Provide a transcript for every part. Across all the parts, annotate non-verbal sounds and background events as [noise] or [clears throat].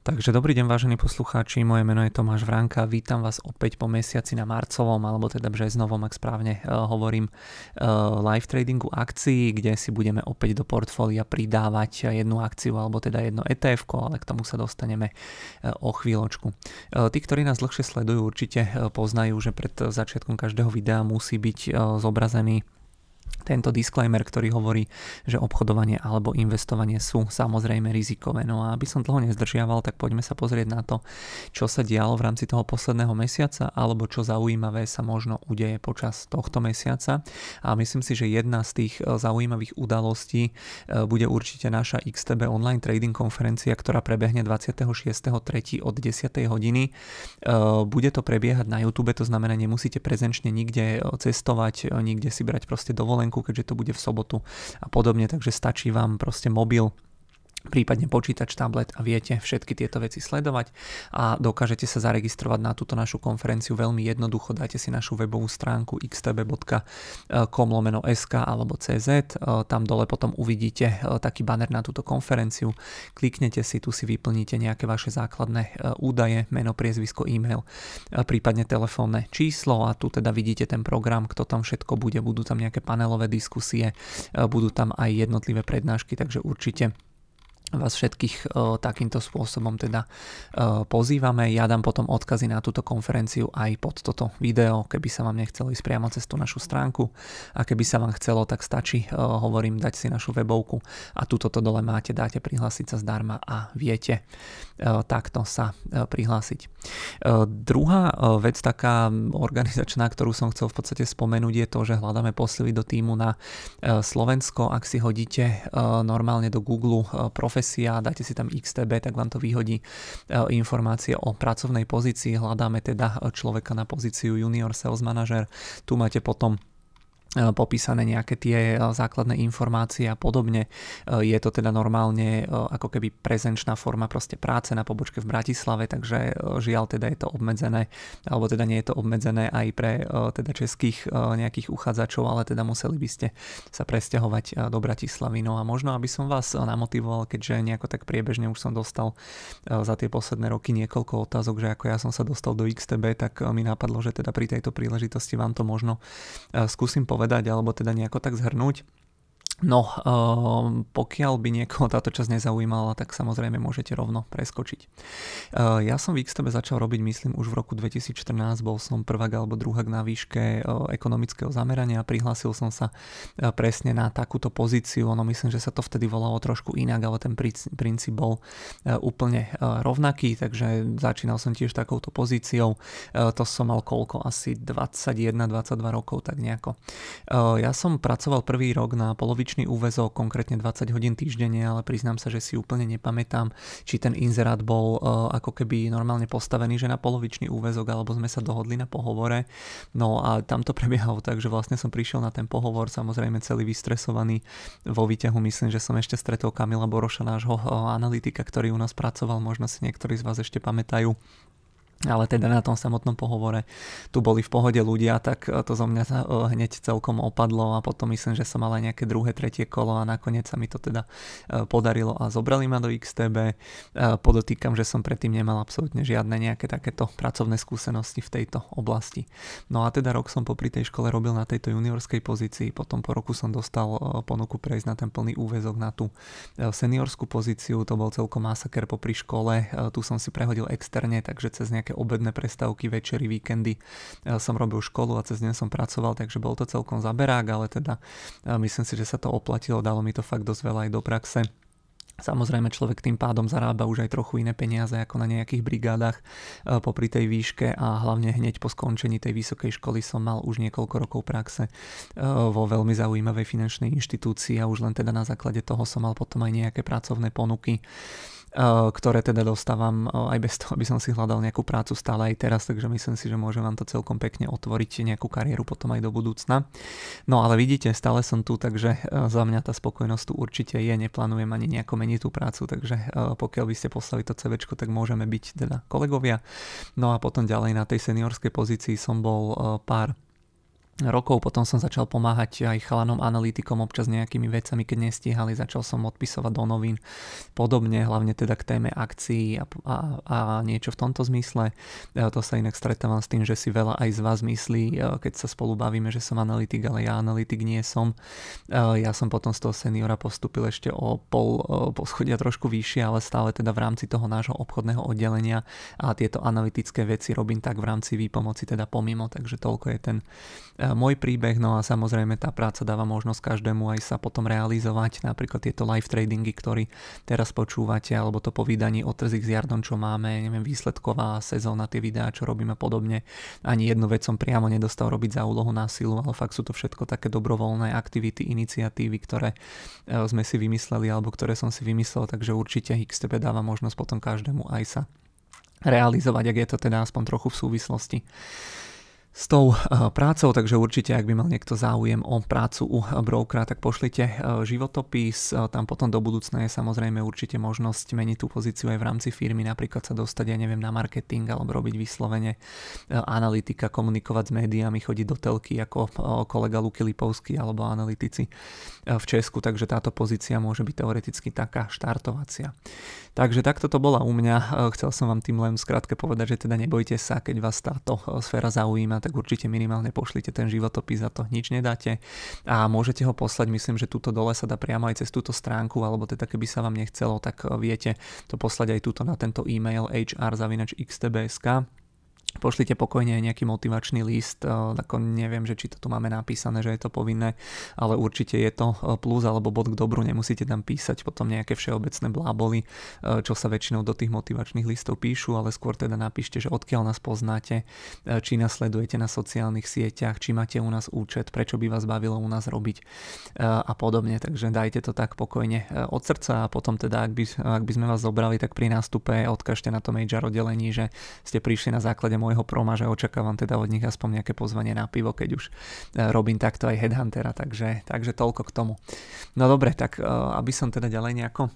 Takže dobrý deň vážení poslucháči, moje meno je Tomáš Vránka, vítam vás opäť po mesiaci na marcovom, alebo teda březnovom, ak správne e, hovorím, e, live tradingu akcií, kde si budeme opäť do portfólia pridávať jednu akciu, alebo teda jedno etf ale k tomu sa dostaneme e, o chvíľočku. Tí, ktorí nás dlhšie sledujú, určite poznajú, že pred začiatkom každého videa musí byť zobrazený tento disclaimer, ktorý hovorí, že obchodovanie alebo investovanie sú samozrejme rizikové. No a aby som dlho nezdržiaval, tak poďme sa pozrieť na to, čo sa dialo v rámci toho posledného mesiaca alebo čo zaujímavé sa možno udeje počas tohto mesiaca. A myslím si, že jedna z tých e, zaujímavých udalostí e, bude určite naša XTB online trading konferencia, ktorá prebehne 26.3. od 10. hodiny. E, bude to prebiehať na YouTube, to znamená, nemusíte prezenčne nikde cestovať, nikde si brať proste dovolenú dovolenku, keďže to bude v sobotu a podobne, takže stačí vám proste mobil prípadne počítač, tablet a viete všetky tieto veci sledovať a dokážete sa zaregistrovať na túto našu konferenciu veľmi jednoducho. Dajte si našu webovú stránku xtb.com sk alebo cz, e, tam dole potom uvidíte e, taký banner na túto konferenciu, kliknete si, tu si vyplníte nejaké vaše základné e, údaje, meno, priezvisko, e-mail, prípadne telefónne číslo a tu teda vidíte ten program, kto tam všetko bude, budú tam nejaké panelové diskusie, budú tam aj jednotlivé prednášky, takže určite vás všetkých o, e, takýmto spôsobom teda o, e, pozývame. Ja dám potom odkazy na túto konferenciu aj pod toto video, keby sa vám nechcelo ísť priamo cez tú našu stránku a keby sa vám chcelo, tak stačí, o, e, hovorím, dať si našu webovku a túto to dole máte, dáte prihlásiť sa zdarma a viete takto sa prihlásiť. Druhá vec taká organizačná, ktorú som chcel v podstate spomenúť je to, že hľadáme posily do týmu na Slovensko. Ak si hodíte normálne do Google profesionálne profesia, dáte si tam XTB, tak vám to vyhodí e, informácie o pracovnej pozícii. Hľadáme teda e, človeka na pozíciu junior sales manager. Tu máte potom E, popísané nejaké tie e, základné informácie a podobne. E, je to teda normálne ako keby prezenčná forma proste práce na pobočke v Bratislave, takže žiaľ teda je to obmedzené, alebo teda nie je to obmedzené aj pre teda českých nejakých uchádzačov, ale teda museli by ste sa presťahovať do Bratislavy. No a možno, aby som vás namotivoval, keďže nejako tak priebežne už som dostal za tie posledné roky niekoľko otázok, že ako ja som sa dostal do XTB, tak mi napadlo, že teda pri tejto príležitosti vám to možno skúsim povedať povedať alebo teda nejako tak zhrnúť. No, uh, pokiaľ by niekoho táto časť nezaujímala, tak samozrejme môžete rovno preskočiť. Uh, ja som v Xtebe začal robiť, myslím, už v roku 2014, bol som prvák alebo druhák na výške uh, ekonomického zamerania a prihlásil som sa uh, presne na takúto pozíciu. Ono myslím, že sa to vtedy volalo trošku inak, ale ten princíp bol úplne rovnaký, takže začínal som tiež takouto pozíciou. To som mal koľko? Asi 21-22 rokov, tak nejako. Ja som pracoval prvý rok na polovič polovičný úvezok, konkrétne 20 hodín týždenne, ale priznám sa, že si úplne nepamätám, či ten inzerát bol e, ako keby normálne postavený, že na polovičný úvezok, alebo sme sa dohodli na pohovore. No a tam to [laughs] prebiehalo tak, že vlastne som prišiel na ten pohovor, samozrejme celý vystresovaný vo výťahu. Myslím, že som ešte stretol Kamila Boroša, nášho e, analytika, ktorý u nás pracoval, možno si niektorí z vás ešte pamätajú ale teda na tom samotnom pohovore tu boli v pohode ľudia, tak e, to zo mňa e, hneď celkom opadlo a potom myslím, že som mal aj nejaké druhé, tretie kolo a nakoniec sa mi to teda e, podarilo a zobrali ma do XTB. Podotýkam, že som predtým nemal absolútne žiadne nejaké takéto pracovné skúsenosti v tejto oblasti. No a teda rok som popri tej škole robil na tejto juniorskej pozícii, potom po roku som dostal ponuku prejsť na ten plný úvezok na tú seniorskú pozíciu, to bol celkom masaker popri škole, tu som si prehodil externe, takže cez nejaké nejaké obedné prestávky, večery, víkendy som robil školu a cez deň som pracoval, takže bol to celkom zaberák, ale teda e, myslím si, že sa to oplatilo, dalo mi to fakt dosť veľa aj do praxe. Samozrejme človek tým pádom zarába už aj trochu iné peniaze ako na nejakých brigádach e, popri tej výške a hlavne hneď po skončení tej vysokej školy som mal už niekoľko rokov praxe e, vo veľmi zaujímavej finančnej inštitúcii a už len teda na základe toho som mal potom aj nejaké pracovné ponuky Eh, ktoré teda dostávam eh, aj bez toho, aby som si hľadal nejakú prácu stále aj teraz, takže myslím si, že môže vám to celkom pekne otvoriť nejakú kariéru potom aj do budúcna. No ale vidíte, stále som tu, takže eh, za mňa tá spokojnosť tu určite je, neplánujem ani nejako meniť tú prácu, takže pokiaľ by ste poslali to CV, tak môžeme byť teda kolegovia. No a potom ďalej na tej seniorskej pozícii som bol pár rokov potom som začal pomáhať aj chalanom analytikom občas nejakými vecami, keď nestíhali, začal som odpisovať do novín podobne, hlavne teda k téme akcií a, a, a niečo v tomto zmysle. Ja e, to sa inak stretávam s tým, že si veľa aj z vás myslí, e, keď sa spolu bavíme, že som analytik, ale ja analytik nie som. E, ja som potom z toho seniora postúpil ešte o pol poschodia trošku vyššie, ale stále teda v rámci toho nášho obchodného oddelenia a tieto analytické veci robím tak v rámci výpomoci, teda pomimo, takže toľko je ten môj príbeh, no a samozrejme tá práca dáva možnosť každému aj sa potom realizovať, napríklad tieto live tradingy, ktorý teraz počúvate, alebo to povídanie o trzích s Jardom, čo máme, neviem, výsledková sezóna, tie videá, čo robíme podobne. Ani jednu vec som priamo nedostal robiť za úlohu na silu, ale fakt sú to všetko také dobrovoľné aktivity, iniciatívy, ktoré e, sme si vymysleli alebo ktoré som si vymyslel, takže určite XTB dáva možnosť potom každému aj sa realizovať, ak je to teda aspoň trochu v súvislosti s tou eh, prácou, takže určite, ak by mal niekto záujem o prácu u brokera, tak pošlite eh, životopis, eh, tam potom do budúcna je samozrejme určite možnosť meniť tú pozíciu aj v rámci firmy, napríklad sa dostať, ja neviem, na marketing alebo robiť vyslovene analytika, komunikovať s médiami, chodiť do telky ako kolega Luky Lipovský alebo analytici v Česku, takže táto pozícia môže byť teoreticky taká štartovacia. Takže takto to bola u mňa, chcel som vám tým len skrátke povedať, že teda nebojte sa, keď vás táto sféra zaujíma, tak určite minimálne pošlite ten životopis, za to nič nedáte a môžete ho poslať, myslím, že tuto dole sa dá priamo aj cez túto stránku, alebo teda keby sa vám nechcelo, tak viete to poslať aj túto na tento e-mail hr.xtbsk pošlite pokojne aj nejaký motivačný list, eh, ako neviem, že či to tu máme napísané, že je to povinné, ale určite je to eh, plus alebo bod k dobru, nemusíte tam písať potom nejaké všeobecné bláboli, eh, čo sa väčšinou do tých motivačných listov píšu, ale skôr teda napíšte, že odkiaľ nás poznáte, či nás sledujete na sociálnych sieťach, či máte u nás účet, prečo by vás bavilo u nás robiť a podobne, takže dajte to tak pokojne od srdca a potom teda, ak by, ak by sme vás zobrali, tak pri nástupe odkažte na tom HR oddelení, že ste prišli na základe môjho proma, že očakávam teda od nich aspoň nejaké pozvanie na pivo, keď už e, robím takto aj headhuntera, takže, takže toľko k tomu. No dobre, tak e, aby som teda ďalej nejako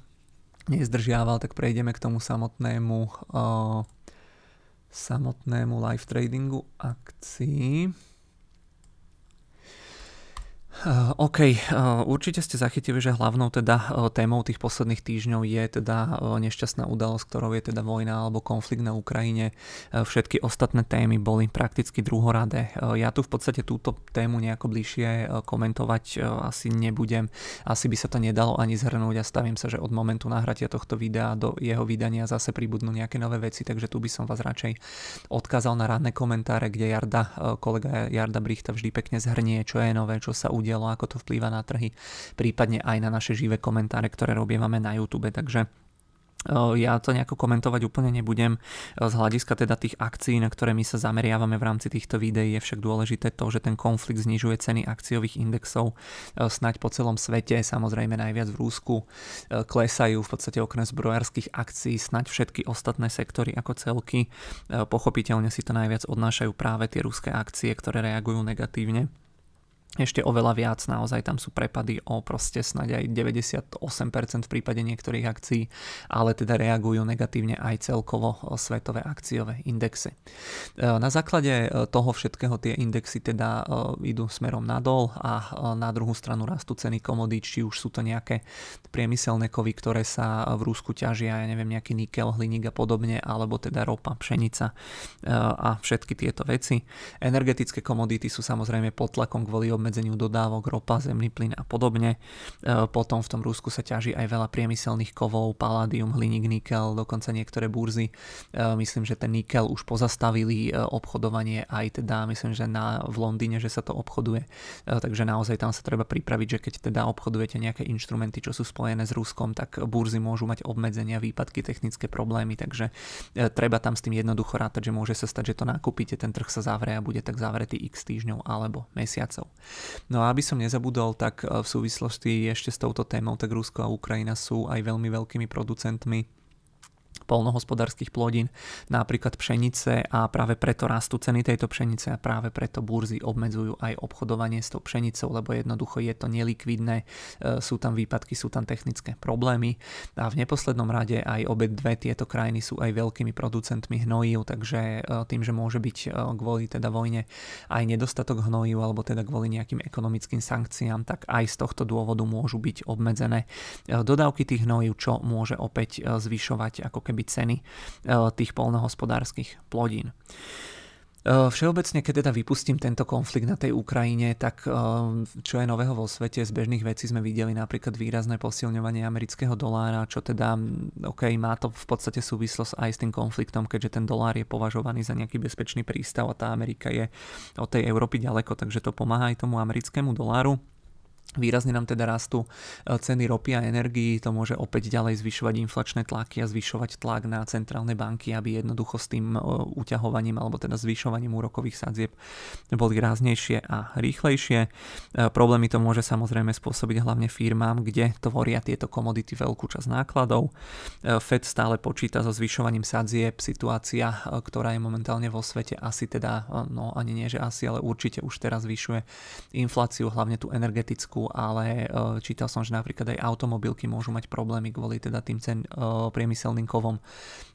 nezdržiaval, tak prejdeme k tomu samotnému e, samotnému live tradingu akcií. Eh, OK, eh, určite ste zachytili, že hlavnou teda eh, témou tých posledných týždňov je teda nešťastná udalosť, ktorou je teda vojna alebo konflikt na Ukrajine. Všetky ostatné témy boli prakticky druhoradé. Ja tu v podstate túto tému nejako bližšie komentovať asi nebudem. Asi by sa to nedalo ani zhrnúť a stavím sa, že od momentu nahratia tohto videa do jeho vydania zase pribudnú nejaké nové veci, takže tu by som vás radšej odkázal na rádne komentáre, kde Jarda, kolega Jarda Brichta vždy pekne zhrnie, čo je nové, čo sa udeje udialo, ako to vplýva na trhy, prípadne aj na naše živé komentáre, ktoré robievame na YouTube. Takže e, ja to nejako komentovať úplne nebudem. E, z hľadiska teda tých akcií, na ktoré my sa zameriavame v rámci týchto videí, je však dôležité to, že ten konflikt znižuje ceny akciových indexov e, snať po celom svete, samozrejme najviac v Rúsku. Klesajú v podstate okrem zbrojárskych akcií snať všetky ostatné sektory ako celky. Pochopiteľne si to najviac odnášajú práve tie ruské akcie, ktoré reagujú negatívne ešte oveľa viac, naozaj tam sú prepady o proste snáď aj 98% v prípade niektorých akcií, ale teda reagujú negatívne aj celkovo e, svetové akciové indexy. E, na základe e, toho všetkého tie indexy teda idú smerom nadol a na druhú stranu rastú ceny komodí, či už sú to nejaké priemyselné kovy, ktoré sa v Rusku ťažia, ja neviem, nejaký nikel, hliník a podobne, alebo teda ropa, pšenica a všetky tieto veci. Energetické komodity sú samozrejme pod tlakom kvôli obmedzeniu dodávok ropa, zemný plyn a podobne. E, potom v tom Rusku sa ťaží aj veľa priemyselných kovov, paládium, hliník, nikel, dokonca niektoré burzy. E, myslím, že ten nikel už pozastavili e, obchodovanie aj teda, myslím, že na, v Londýne, že sa to obchoduje. Takže naozaj tam sa treba pripraviť, že keď teda obchodujete nejaké inštrumenty, čo sú spojené s Ruskom, tak burzy môžu mať obmedzenia, výpadky, technické problémy, takže treba tam s tým jednoducho rátať, že môže sa stať, že to nakúpite, ten trh sa zavrie a bude tak zavretý x týždňov alebo mesiacov. No a aby som nezabudol, tak eh, v súvislosti ešte s touto témou, tak Rusko a Ukrajina sú aj veľmi veľkými producentmi polnohospodárskych plodín, napríklad pšenice a práve preto rastú ceny tejto pšenice a práve preto burzy obmedzujú aj obchodovanie s tou pšenicou, lebo jednoducho je to nelikvidné, e, sú tam výpadky, sú tam technické problémy a v neposlednom rade aj obe dve tieto krajiny sú aj veľkými producentmi hnojív, takže e, tým, že môže byť e, kvôli teda vojne aj nedostatok hnojív alebo teda kvôli nejakým ekonomickým sankciám, tak aj z tohto dôvodu môžu byť obmedzené dodávky tých hnojív, čo môže opäť zvyšovať ako keby ceny e, tých polnohospodárskych plodín. E, všeobecne, keď teda vypustím tento konflikt na tej Ukrajine, tak e, čo je nového vo svete, z bežných vecí sme videli napríklad výrazné posilňovanie amerického dolára, čo teda, ok, má to v podstate súvislosť aj s tým konfliktom, keďže ten dolár je považovaný za nejaký bezpečný prístav a tá Amerika je od tej Európy ďaleko, takže to pomáha aj tomu americkému doláru. Výrazne nám teda rastú e, ceny ropy a energii, to môže opäť ďalej zvyšovať inflačné tlaky a zvyšovať tlak na centrálne banky, aby jednoducho s tým e, uťahovaním alebo teda zvyšovaním úrokových sadzieb boli ráznejšie a rýchlejšie. E, problémy to môže samozrejme spôsobiť hlavne firmám, kde tvoria tieto komodity veľkú časť nákladov. Fed stále počíta so zvyšovaním sadzieb, situácia, ktorá je momentálne vo svete asi teda, no ani nie, že asi, ale určite už teraz zvyšuje infláciu, hlavne tú energetickú ale e, čítal som, že napríklad aj automobilky môžu mať problémy kvôli teda tým cen, e, priemyselným kovom,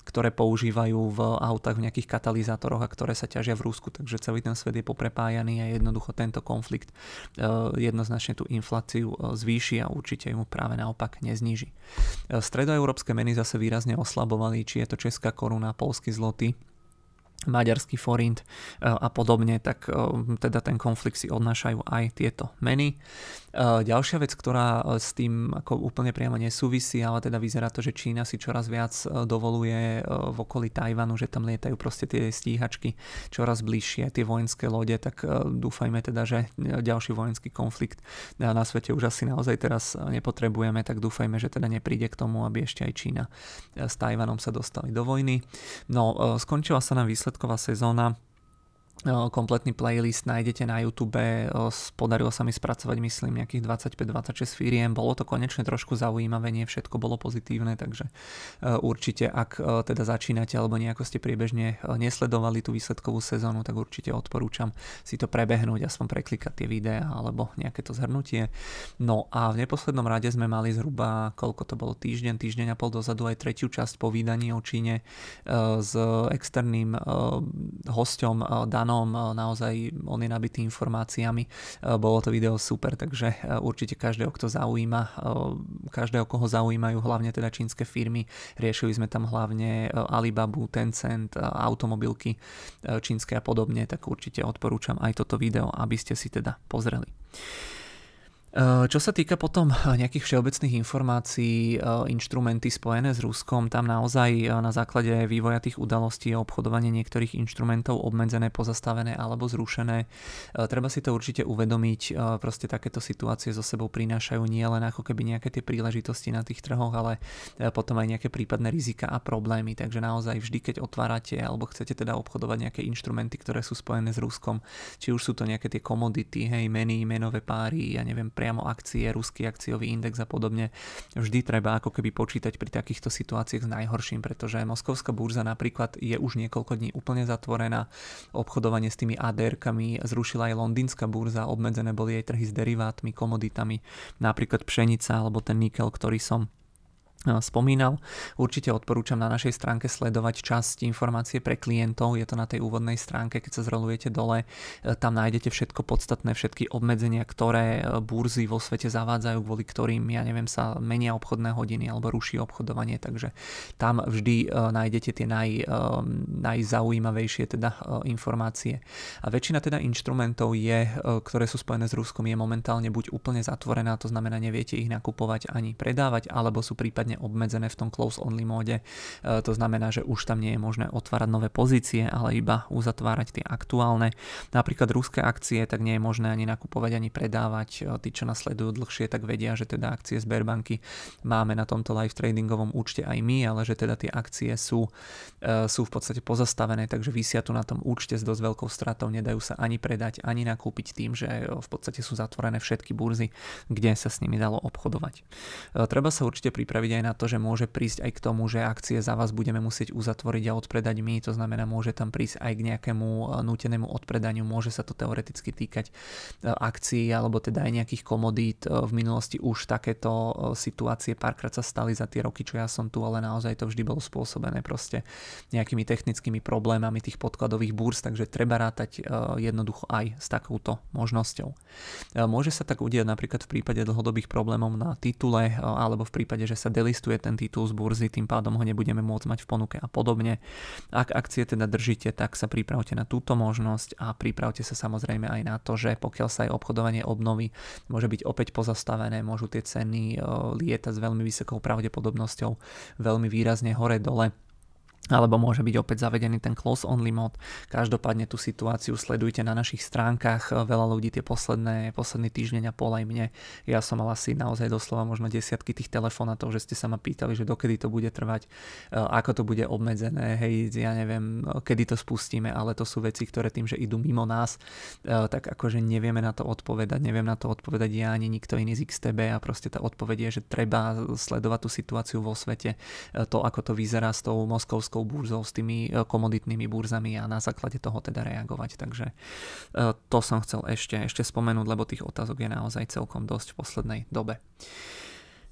ktoré používajú v autách v nejakých katalizátoroch a ktoré sa ťažia v Rusku, takže celý ten svet je poprepájaný a jednoducho tento konflikt e, jednoznačne tú infláciu zvýši a určite ju práve naopak nezníži. Stredoeurópske meny zase výrazne oslabovali, či je to česká koruna, polský zloty, maďarský forint a podobne, tak teda ten konflikt si odnášajú aj tieto meny. Eh, ďalšia vec, ktorá eh, s tým ako úplne priamo nesúvisí, ale teda vyzerá to, že Čína si čoraz viac eh, dovoluje v okolí Tajvanu, že tam lietajú proste tie stíhačky čoraz bližšie, tie vojenské lode, tak dúfajme teda, že ďalší vojenský konflikt na svete už asi naozaj teraz nepotrebujeme, tak dúfajme, že teda nepríde k tomu, aby ešte aj Čína s Tajvanom sa dostali do vojny. No, skončila sa nám výsledková sezóna Kompletný playlist nájdete na YouTube, podarilo sa mi spracovať myslím nejakých 25-26 firiem, bolo to konečne trošku zaujímavé, nie všetko bolo pozitívne, takže e, určite ak e, teda začínate alebo nejako ste priebežne e, nesledovali tú výsledkovú sezónu, tak určite odporúčam si to prebehnúť, aspoň preklikať tie videá alebo nejaké to zhrnutie. No a v neposlednom rade sme mali zhruba, koľko to bolo, týždeň, týždeň a pol dozadu aj tretiu časť povídaní o Číne s externým hosťom Dan chanom, eh, naozaj on je nabitý informáciami. Eh, bolo to video super, takže eh, určite každého, kto zaujíma, každého, koho zaujímajú hlavne teda čínske firmy. Riešili sme tam hlavne Alibabu, Tencent, automobilky čínske a podobne, tak určite odporúčam aj toto video, aby ste si teda pozreli. Eh, čo sa týka potom [laughs] nejakých všeobecných informácií, eh, inštrumenty spojené s Ruskom, tam naozaj eh, na základe vývoja tých udalostí je obchodovanie niektorých inštrumentov obmedzené, pozastavené alebo zrušené. Treba si to určite uvedomiť, proste takéto situácie so sebou prinášajú nie len ako keby nejaké tie príležitosti na tých trhoch, ale potom aj nejaké prípadné rizika a problémy. Takže naozaj vždy, keď otvárate alebo chcete teda obchodovať nejaké inštrumenty, ktoré sú spojené s Ruskom, či už sú to nejaké tie komodity, hej, meny, menové páry, ja neviem, priamo akcie, ruský akciový index a podobne. Vždy treba ako keby počítať pri takýchto situáciách s najhorším, pretože Moskovská burza napríklad je už niekoľko dní úplne zatvorená. Obchodovanie s tými ADR-kami zrušila aj londýnska burza, obmedzené boli aj trhy s derivátmi, komoditami, napríklad pšenica alebo ten nikel, ktorý som spomínal. Určite odporúčam na našej stránke sledovať časť informácie pre klientov, je to na tej úvodnej stránke, keď sa zrolujete dole, e, tam nájdete všetko podstatné, všetky obmedzenia, ktoré e, burzy vo svete zavádzajú, kvôli ktorým, ja neviem, sa menia obchodné hodiny alebo ruší obchodovanie, takže tam vždy e, nájdete tie naj, najzaujímavejšie teda informácie. A väčšina teda inštrumentov je, ktoré sú spojené s Ruskom, je momentálne buď úplne zatvorená, to znamená neviete ich nakupovať ani predávať, alebo sú prípadne prípadne obmedzené v tom close only móde. E, to znamená, že už tam nie je možné otvárať nové pozície, ale iba uzatvárať tie aktuálne. Napríklad ruské akcie, tak nie je možné ani nakupovať, ani predávať. E, tí, čo nasledujú dlhšie, tak vedia, že teda akcie Sberbanky máme na tomto live tradingovom účte aj my, ale že teda tie akcie sú, e, sú v podstate pozastavené, takže vysia tu na tom účte s dosť veľkou stratou, nedajú sa ani predať, ani nakúpiť tým, že v podstate sú zatvorené všetky burzy, kde sa s nimi dalo obchodovať. Treba sa určite pripraviť aj je na to, že môže prísť aj k tomu, že akcie za vás budeme musieť uzatvoriť a odpredať my, to znamená môže tam prísť aj k nejakému e, nútenému odpredaniu, môže sa to teoreticky týkať e, akcií alebo teda aj nejakých komodít. E, v minulosti už takéto situácie párkrát sa stali za tie roky, čo ja som tu, ale naozaj to vždy bolo spôsobené proste nejakými technickými problémami tých podkladových búrz, takže treba rátať jednoducho aj s takouto možnosťou. Môže sa tak udiať napríklad v prípade dlhodobých problémov na titule alebo v prípade, že sa deli vylistuje ten titul z burzy, tým pádom ho nebudeme môcť mať v ponuke a podobne. Ak akcie teda držíte, tak sa pripravte na túto možnosť a pripravte sa samozrejme aj na to, že pokiaľ sa aj obchodovanie obnovy môže byť opäť pozastavené, môžu tie ceny eh, lietať s veľmi vysokou pravdepodobnosťou veľmi výrazne hore-dole alebo môže byť opäť zavedený ten close only mod. Každopádne tú situáciu sledujte na našich stránkach. Veľa ľudí tie posledné, posledný týždeň a pol aj mne. Ja som mal asi naozaj doslova možno desiatky tých telefonátov, že ste sa ma pýtali, že dokedy to bude trvať, eh, ako to bude obmedzené, hej, ja neviem, kedy to spustíme, ale to sú veci, ktoré tým, že idú mimo nás, eh, tak akože nevieme na to odpovedať, neviem na to odpovedať ja ani nikto iný z XTB a proste tá odpoveď je, že treba sledovať tú situáciu vo svete, eh, to ako to vyzerá s tou Moskou Londýnskou burzou, s tými e, komoditnými burzami a na základe toho teda reagovať. Takže e, to som chcel ešte, ešte spomenúť, lebo tých otázok je naozaj celkom dosť v poslednej dobe.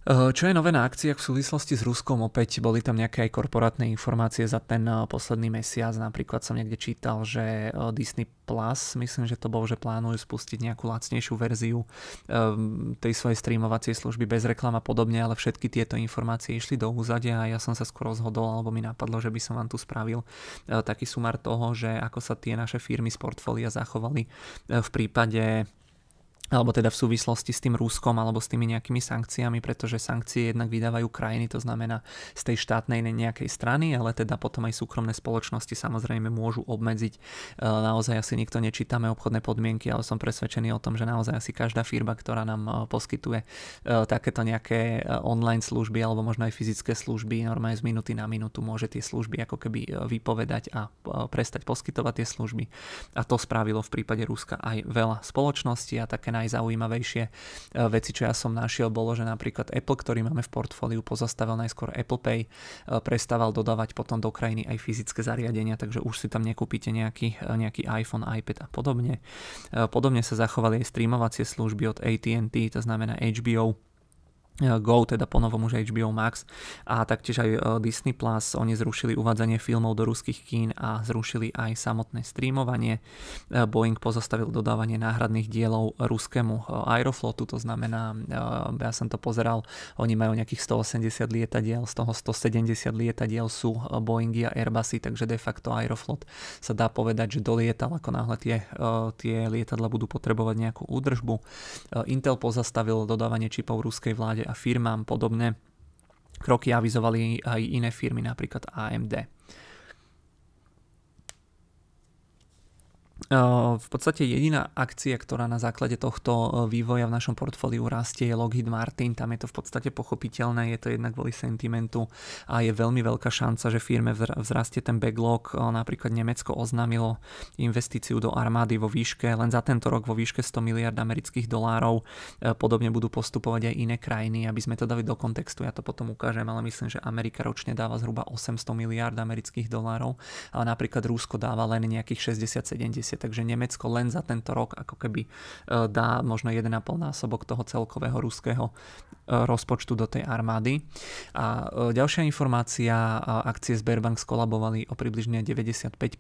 Eh, čo je nové na akciách v súvislosti s Ruskom? Opäť boli tam nejaké aj korporátne informácie za ten eh, posledný mesiac. Napríklad som niekde čítal, že eh, Disney Plus, myslím, že to bol, že plánujú spustiť nejakú lacnejšiu verziu ehm, tej svojej streamovacej služby bez reklam a podobne, ale všetky tieto informácie išli do úzadia a ja som sa skoro zhodol, alebo mi napadlo, že by som vám tu spravil taký sumár toho, že ako sa tie naše firmy z portfólia zachovali v prípade alebo teda v súvislosti s tým Ruskom alebo s tými nejakými sankciami, pretože sankcie jednak vydávajú krajiny, to znamená z tej štátnej nejakej strany, ale teda potom aj súkromné spoločnosti samozrejme môžu obmedziť. E, naozaj asi nikto nečítame obchodné podmienky, ale som presvedčený o tom, že naozaj asi každá firma, ktorá nám e, poskytuje e, takéto nejaké online služby alebo možno aj fyzické služby, normálne z minuty na minútu môže tie služby ako keby vypovedať a prestať poskytovať tie služby. A to spravilo v prípade Ruska aj veľa spoločností a také najzaujímavejšie e, veci, čo ja som našiel, bolo, že napríklad Apple, ktorý máme v portfóliu, pozastavil najskôr Apple Pay, e, prestával dodávať potom do krajiny aj fyzické zariadenia, takže už si tam nekúpite nejaký, e, nejaký iPhone, iPad a podobne. Podobne sa zachovali aj streamovacie služby od AT&T, to znamená HBO, Eh, Go, teda ponovom už HBO Max a taktiež aj eh, Disney+. Plus. Oni zrušili uvádzanie filmov do ruských kín a zrušili aj samotné streamovanie. Eh, Boeing pozastavil dodávanie náhradných dielov ruskému Aeroflotu, to znamená, ja som to pozeral, oni majú nejakých 180 lietadiel, z toho 170 lietadiel sú Boeingy a Airbusy, takže de facto Aeroflot sa dá povedať, že dolietal, ako náhle tie, tie lietadla budú potrebovať nejakú údržbu. Intel pozastavil dodávanie čipov ruskej vláde a firmám podobné kroky avizovali aj iné firmy, napríklad AMD. Eh, v podstate jediná akcia, ktorá na základe tohto eh, vývoja v našom portfóliu rastie je Lockheed Martin, tam je to v podstate pochopiteľné, je to jednak kvôli sentimentu a je veľmi veľká šanca, že firme vzrastie ten backlog, eh, napríklad Nemecko oznámilo investíciu do armády vo výške, len za tento rok vo výške 100 miliard amerických dolárov, podobne budú postupovať aj iné krajiny, aby sme to dali do kontextu, ja to potom ukážem, ale myslím, že Amerika ročne dáva zhruba 800 miliard amerických dolárov, a napríklad Rusko dáva len nejakých 60-70 90, takže Nemecko len za tento rok ako keby e, dá možno 1,5 násobok toho celkového ruského rozpočtu do tej armády. A e, ďalšia informácia, akcie Sberbank skolabovali o približne 95%, e,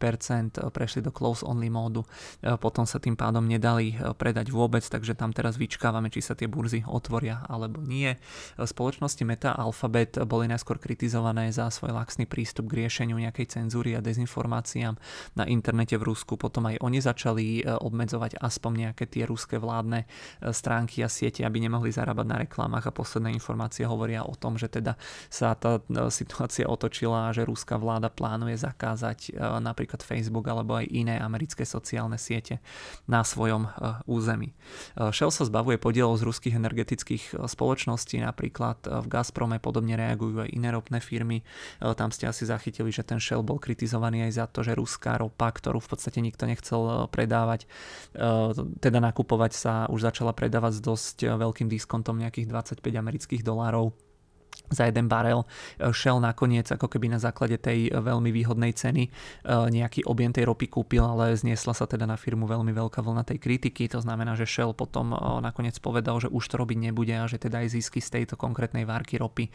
prešli do close only módu, e, potom sa tým pádom nedali predať vôbec, takže tam teraz vyčkávame, či sa tie burzy otvoria alebo nie. Spoločnosti Meta Alphabet boli najskôr kritizované za svoj laxný prístup k riešeniu nejakej cenzúry a dezinformáciám na internete v Rusku, potom aj oni začali obmedzovať aspoň nejaké tie ruské vládne stránky a siete, aby nemohli zarábať na reklamách a posledné informácie hovoria o tom, že teda sa tá e, situácia otočila a že ruská vláda plánuje zakázať e, napríklad Facebook alebo aj iné americké sociálne siete na svojom e, území. Shell sa zbavuje podielov z ruských energetických spoločností, napríklad v Gazprome podobne reagujú aj iné ropné firmy. Tam ste asi zachytili, že ten Shell bol kritizovaný aj za to, že ruská ropa, ktorú v podstate nikto nechcel predávať, teda nakupovať sa už začala predávať s dosť veľkým diskontom nejakých 25 5 amerických dolárov za jeden barel Shell e, nakoniec ako keby na základe tej e, veľmi výhodnej ceny e, nejaký objem tej ropy kúpil, ale zniesla sa teda na firmu veľmi veľká vlna tej kritiky, to znamená, že Shell potom nakoniec povedal, že už to robiť nebude a že teda aj zisky z tejto konkrétnej várky ropy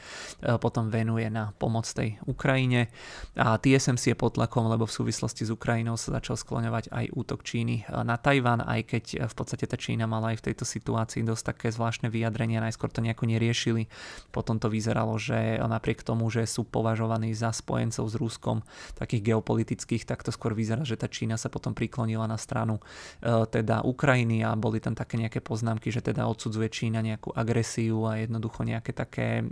potom venuje na pomoc tej Ukrajine a TSMC je pod tlakom, lebo v súvislosti s Ukrajinou sa začal skloňovať aj útok Číny na Tajván, aj keď v podstate tá Čína mala aj v tejto situácii dosť také zvláštne vyjadrenia, najskôr to nejako neriešili, potom to vyzerá vyzeralo, že napriek tomu, že sú považovaní za spojencov s Ruskom, takých geopolitických, tak to skôr vyzerá, že tá Čína sa potom priklonila na stranu e, teda Ukrajiny a boli tam také nejaké poznámky, že teda odsudzuje Čína nejakú agresiu a jednoducho nejaké také e,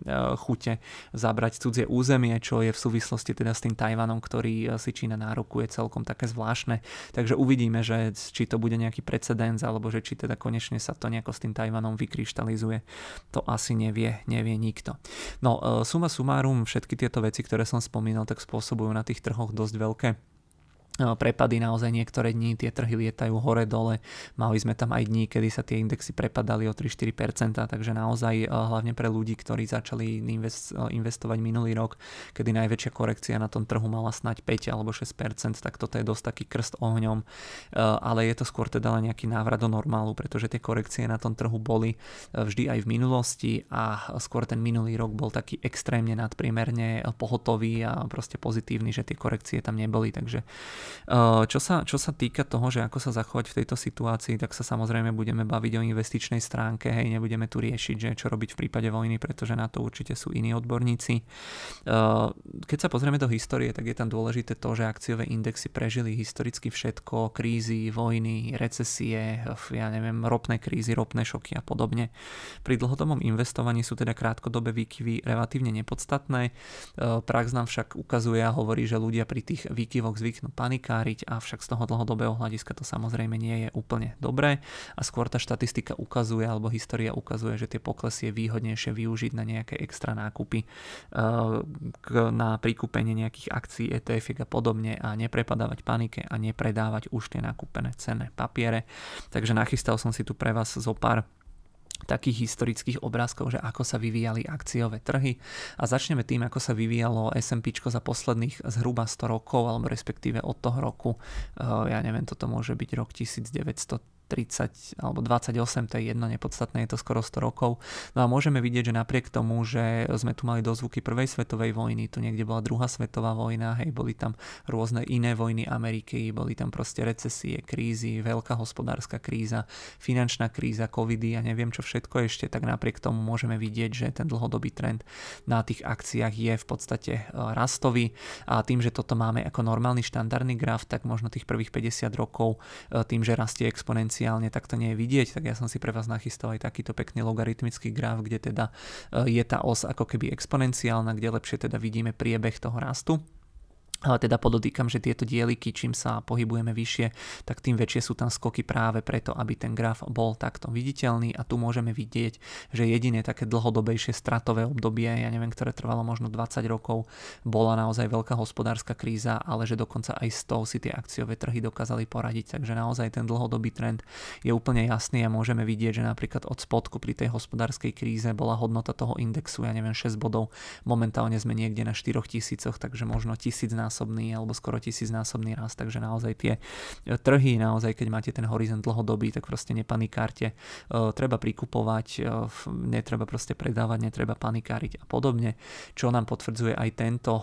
chute zabrať cudzie územie, čo je v súvislosti teda s tým Tajvanom, ktorý e, si Čína nárokuje celkom také zvláštne. Takže uvidíme, že či to bude nejaký precedens, alebo že či teda konečne sa to nejako s tým Tajvanom vykryštalizuje. To asi nevie, nevie nikto. No e, suma sumárum, všetky tieto veci, ktoré som spomínal, tak spôsobujú na tých trhoch dosť veľké E, prepady naozaj niektoré dní, tie trhy lietajú hore dole, mali sme tam aj dní, kedy sa tie indexy prepadali o 3-4%, takže naozaj e, hlavne pre ľudí, ktorí začali e, investovať minulý rok, kedy najväčšia korekcia na tom trhu mala snať 5 alebo 6%, tak toto je dosť taký krst ohňom, ale je to skôr teda len nejaký návrat do normálu, pretože tie korekcie na tom trhu boli vždy aj v minulosti a skôr ten minulý rok bol taký extrémne nadpriemerne pohotový a proste pozitívny, že tie korekcie tam neboli, takže Eh, čo sa, čo sa týka toho, že ako sa zachovať v tejto situácii, tak sa samozrejme budeme baviť o investičnej stránke, hej, nebudeme tu riešiť, že čo robiť v prípade vojny, pretože na to určite sú iní odborníci. Eh, keď sa pozrieme do histórie, tak je tam dôležité to, že akciové indexy prežili historicky všetko, krízy, vojny, recesie, eh, ja neviem, ropné krízy, ropné šoky a podobne. Pri dlhodobom investovaní sú teda krátkodobé výkyvy relatívne nepodstatné. Prax nám však ukazuje a hovorí, že ľudia pri tých výkyvoch zvyknú panikovať panikáriť, avšak z toho dlhodobého hľadiska to samozrejme nie je úplne dobré a skôr tá štatistika ukazuje alebo história ukazuje, že tie poklesy je výhodnejšie využiť na nejaké extra nákupy, eh, na prikúpenie nejakých akcií ETF a podobne a neprepadávať panike a nepredávať už tie nakúpené cenné papiere. Takže nachystal som si tu pre vás zo pár takých historických obrázkov, že ako sa vyvíjali akciové trhy a začneme tým, ako sa vyvíjalo S&P za posledných zhruba 100 rokov alebo respektíve od toho roku, eh, ja neviem, toto môže byť rok 1900 30 alebo 28, to je jedno nepodstatné, je to skoro 100 rokov. No a môžeme vidieť, že napriek tomu, že sme tu mali dozvuky prvej svetovej vojny, tu niekde bola druhá svetová vojna, hej, boli tam rôzne iné vojny Ameriky, boli tam proste recesie, krízy, veľká hospodárska kríza, finančná kríza, covidy a ja neviem čo všetko ešte, tak napriek tomu môžeme vidieť, že ten dlhodobý trend na tých akciách je v podstate e, rastový a tým, že toto máme ako normálny štandardný graf, tak možno tých prvých 50 rokov e, tým, že rastie exponenciálne oficiálne to nie je vidieť, tak ja som si pre vás nachystal aj takýto pekný logaritmický graf, kde teda e, je tá os ako keby exponenciálna, kde lepšie teda vidíme priebeh toho rastu. Ale teda podotýkam, že tieto dieliky, čím sa pohybujeme vyššie, tak tým väčšie sú tam skoky práve preto, aby ten graf bol takto viditeľný a tu môžeme vidieť, že jediné také dlhodobejšie stratové obdobie, ja neviem, ktoré trvalo možno 20 rokov, bola naozaj veľká hospodárska kríza, ale že dokonca aj s tou si tie akciové trhy dokázali poradiť. Takže naozaj ten dlhodobý trend je úplne jasný a môžeme vidieť, že napríklad od spodku pri tej hospodárskej kríze bola hodnota toho indexu, ja neviem, 6 bodov. Momentálne sme niekde na 4000, takže možno 1000 nás násobný alebo skoro tisícnásobný rast, takže naozaj tie e, trhy, naozaj keď máte ten horizont dlhodobý, tak proste nepanikárte, e, treba prikupovať, e, netreba proste predávať, netreba panikáriť a podobne, čo nám potvrdzuje aj tento,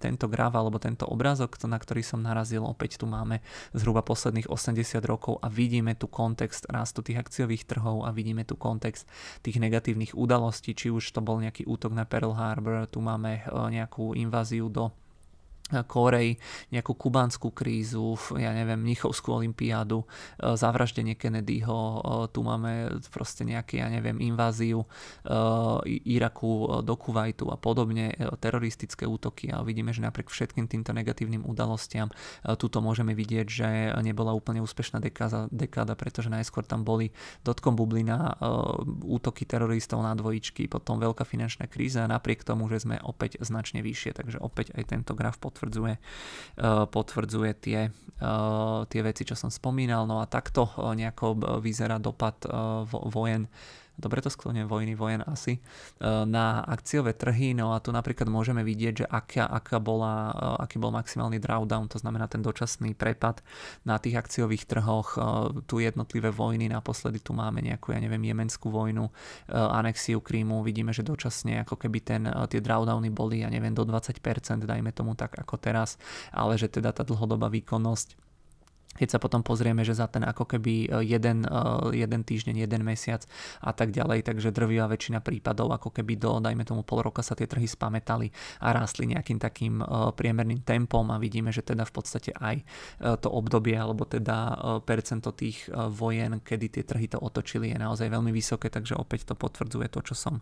tento graf alebo tento obrázok, na ktorý som narazil, opäť tu máme zhruba posledných 80 rokov a vidíme tu kontext rastu tých akciových trhov a vidíme tu kontext tých negatívnych udalostí, či už to bol nejaký útok na Pearl Harbor, tu máme nejakú inváziu do Korej, nejakú kubánsku krízu, ja neviem, Mnichovskú olimpiádu, e, zavraždenie Kennedyho, e, tu máme proste nejaké, ja neviem, inváziu e, Iraku do Kuwaitu a podobne, teroristické útoky a vidíme, že napriek všetkým týmto negatívnym udalostiam tuto môžeme vidieť, že nebola úplne úspešná dekáza, dekáda, pretože najskôr tam boli dotkom bublina, útoky teroristov na dvojičky, potom veľká finančná kríza a napriek tomu, že sme opäť značne vyššie, takže opäť aj tento graf pod potvrdzuje, eh, potvrdzuje tie, eh, tie veci, čo som spomínal. No a takto eh, nejako vyzerá dopad vojen dobre to sklonie, vojny, vojen asi, e, na akciové trhy, no a tu napríklad môžeme vidieť, že aká, aká bola, e, aký bol maximálny drawdown, to znamená ten dočasný prepad na tých akciových trhoch, e, tu jednotlivé vojny, naposledy tu máme nejakú, ja neviem, jemenskú vojnu, anexiu Krímu, vidíme, že dočasne ako keby ten, tie drawdowny boli, ja neviem, do 20%, dajme tomu tak ako teraz, ale že teda tá dlhodobá výkonnosť keď sa potom pozrieme, že za ten ako keby e, jeden, e, jeden týždeň, jeden mesiac a tak ďalej, takže drvivá väčšina prípadov ako keby do, dajme tomu pol roka sa tie trhy spametali a rástli nejakým takým e, priemerným tempom a vidíme, že teda v podstate aj to obdobie alebo teda percento tých vojen, kedy tie trhy to otočili je naozaj veľmi vysoké, takže opäť to potvrdzuje to, čo som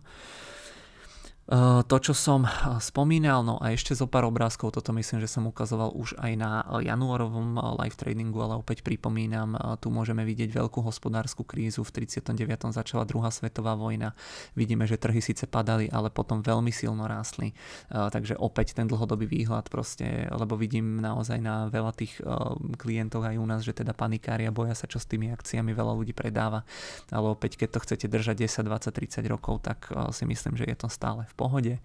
Eh, to, čo som eh, spomínal, no a ešte zo pár obrázkov, toto myslím, že som ukazoval už aj na januárovom eh, live tradingu, ale opäť pripomínam, tu môžeme vidieť veľkú hospodárskú krízu, v 39. začala druhá svetová vojna, vidíme, že trhy síce padali, ale potom veľmi silno rástli, takže opäť ten dlhodobý výhľad proste, lebo vidím naozaj na veľa tých klientov aj u nás, že teda panikária boja sa, čo s tými akciami veľa ľudí predáva, ale opäť, keď to chcete držať 10, 20, 30 rokov, tak si myslím, že je to stále v pohode.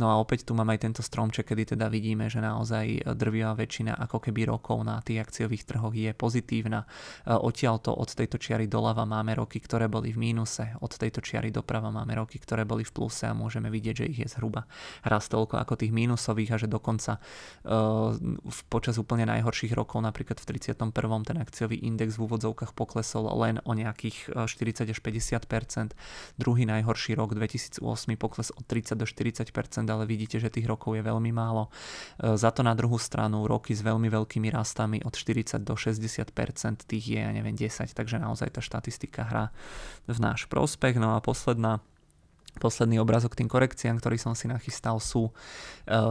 No a opäť tu mám aj tento stromček, kedy teda vidíme, že naozaj e, drvivá väčšina ako keby rokov na tých akciových trhoch je pozitívna. E, odtiaľto od tejto čiary doľava máme roky, ktoré boli v mínuse, od tejto čiary doprava máme roky, ktoré boli v pluse a môžeme vidieť, že ich je zhruba raz toľko ako tých mínusových a že dokonca uh, počas úplne najhorších rokov, napríklad v 31. ten akciový index v úvodzovkách poklesol len o nejakých 40 až 50 Druhý najhorší rok 2008 pokles o 30 30 do 40 ale vidíte, že tých rokov je veľmi málo. E, za to na druhú stranu roky s veľmi veľkými rastami od 40 do 60 tých je, ja neviem, 10, takže naozaj tá štatistika hrá v náš prospech. No a posledná Posledný obrázok tým korekciám, ktorý som si nachystal, sú e,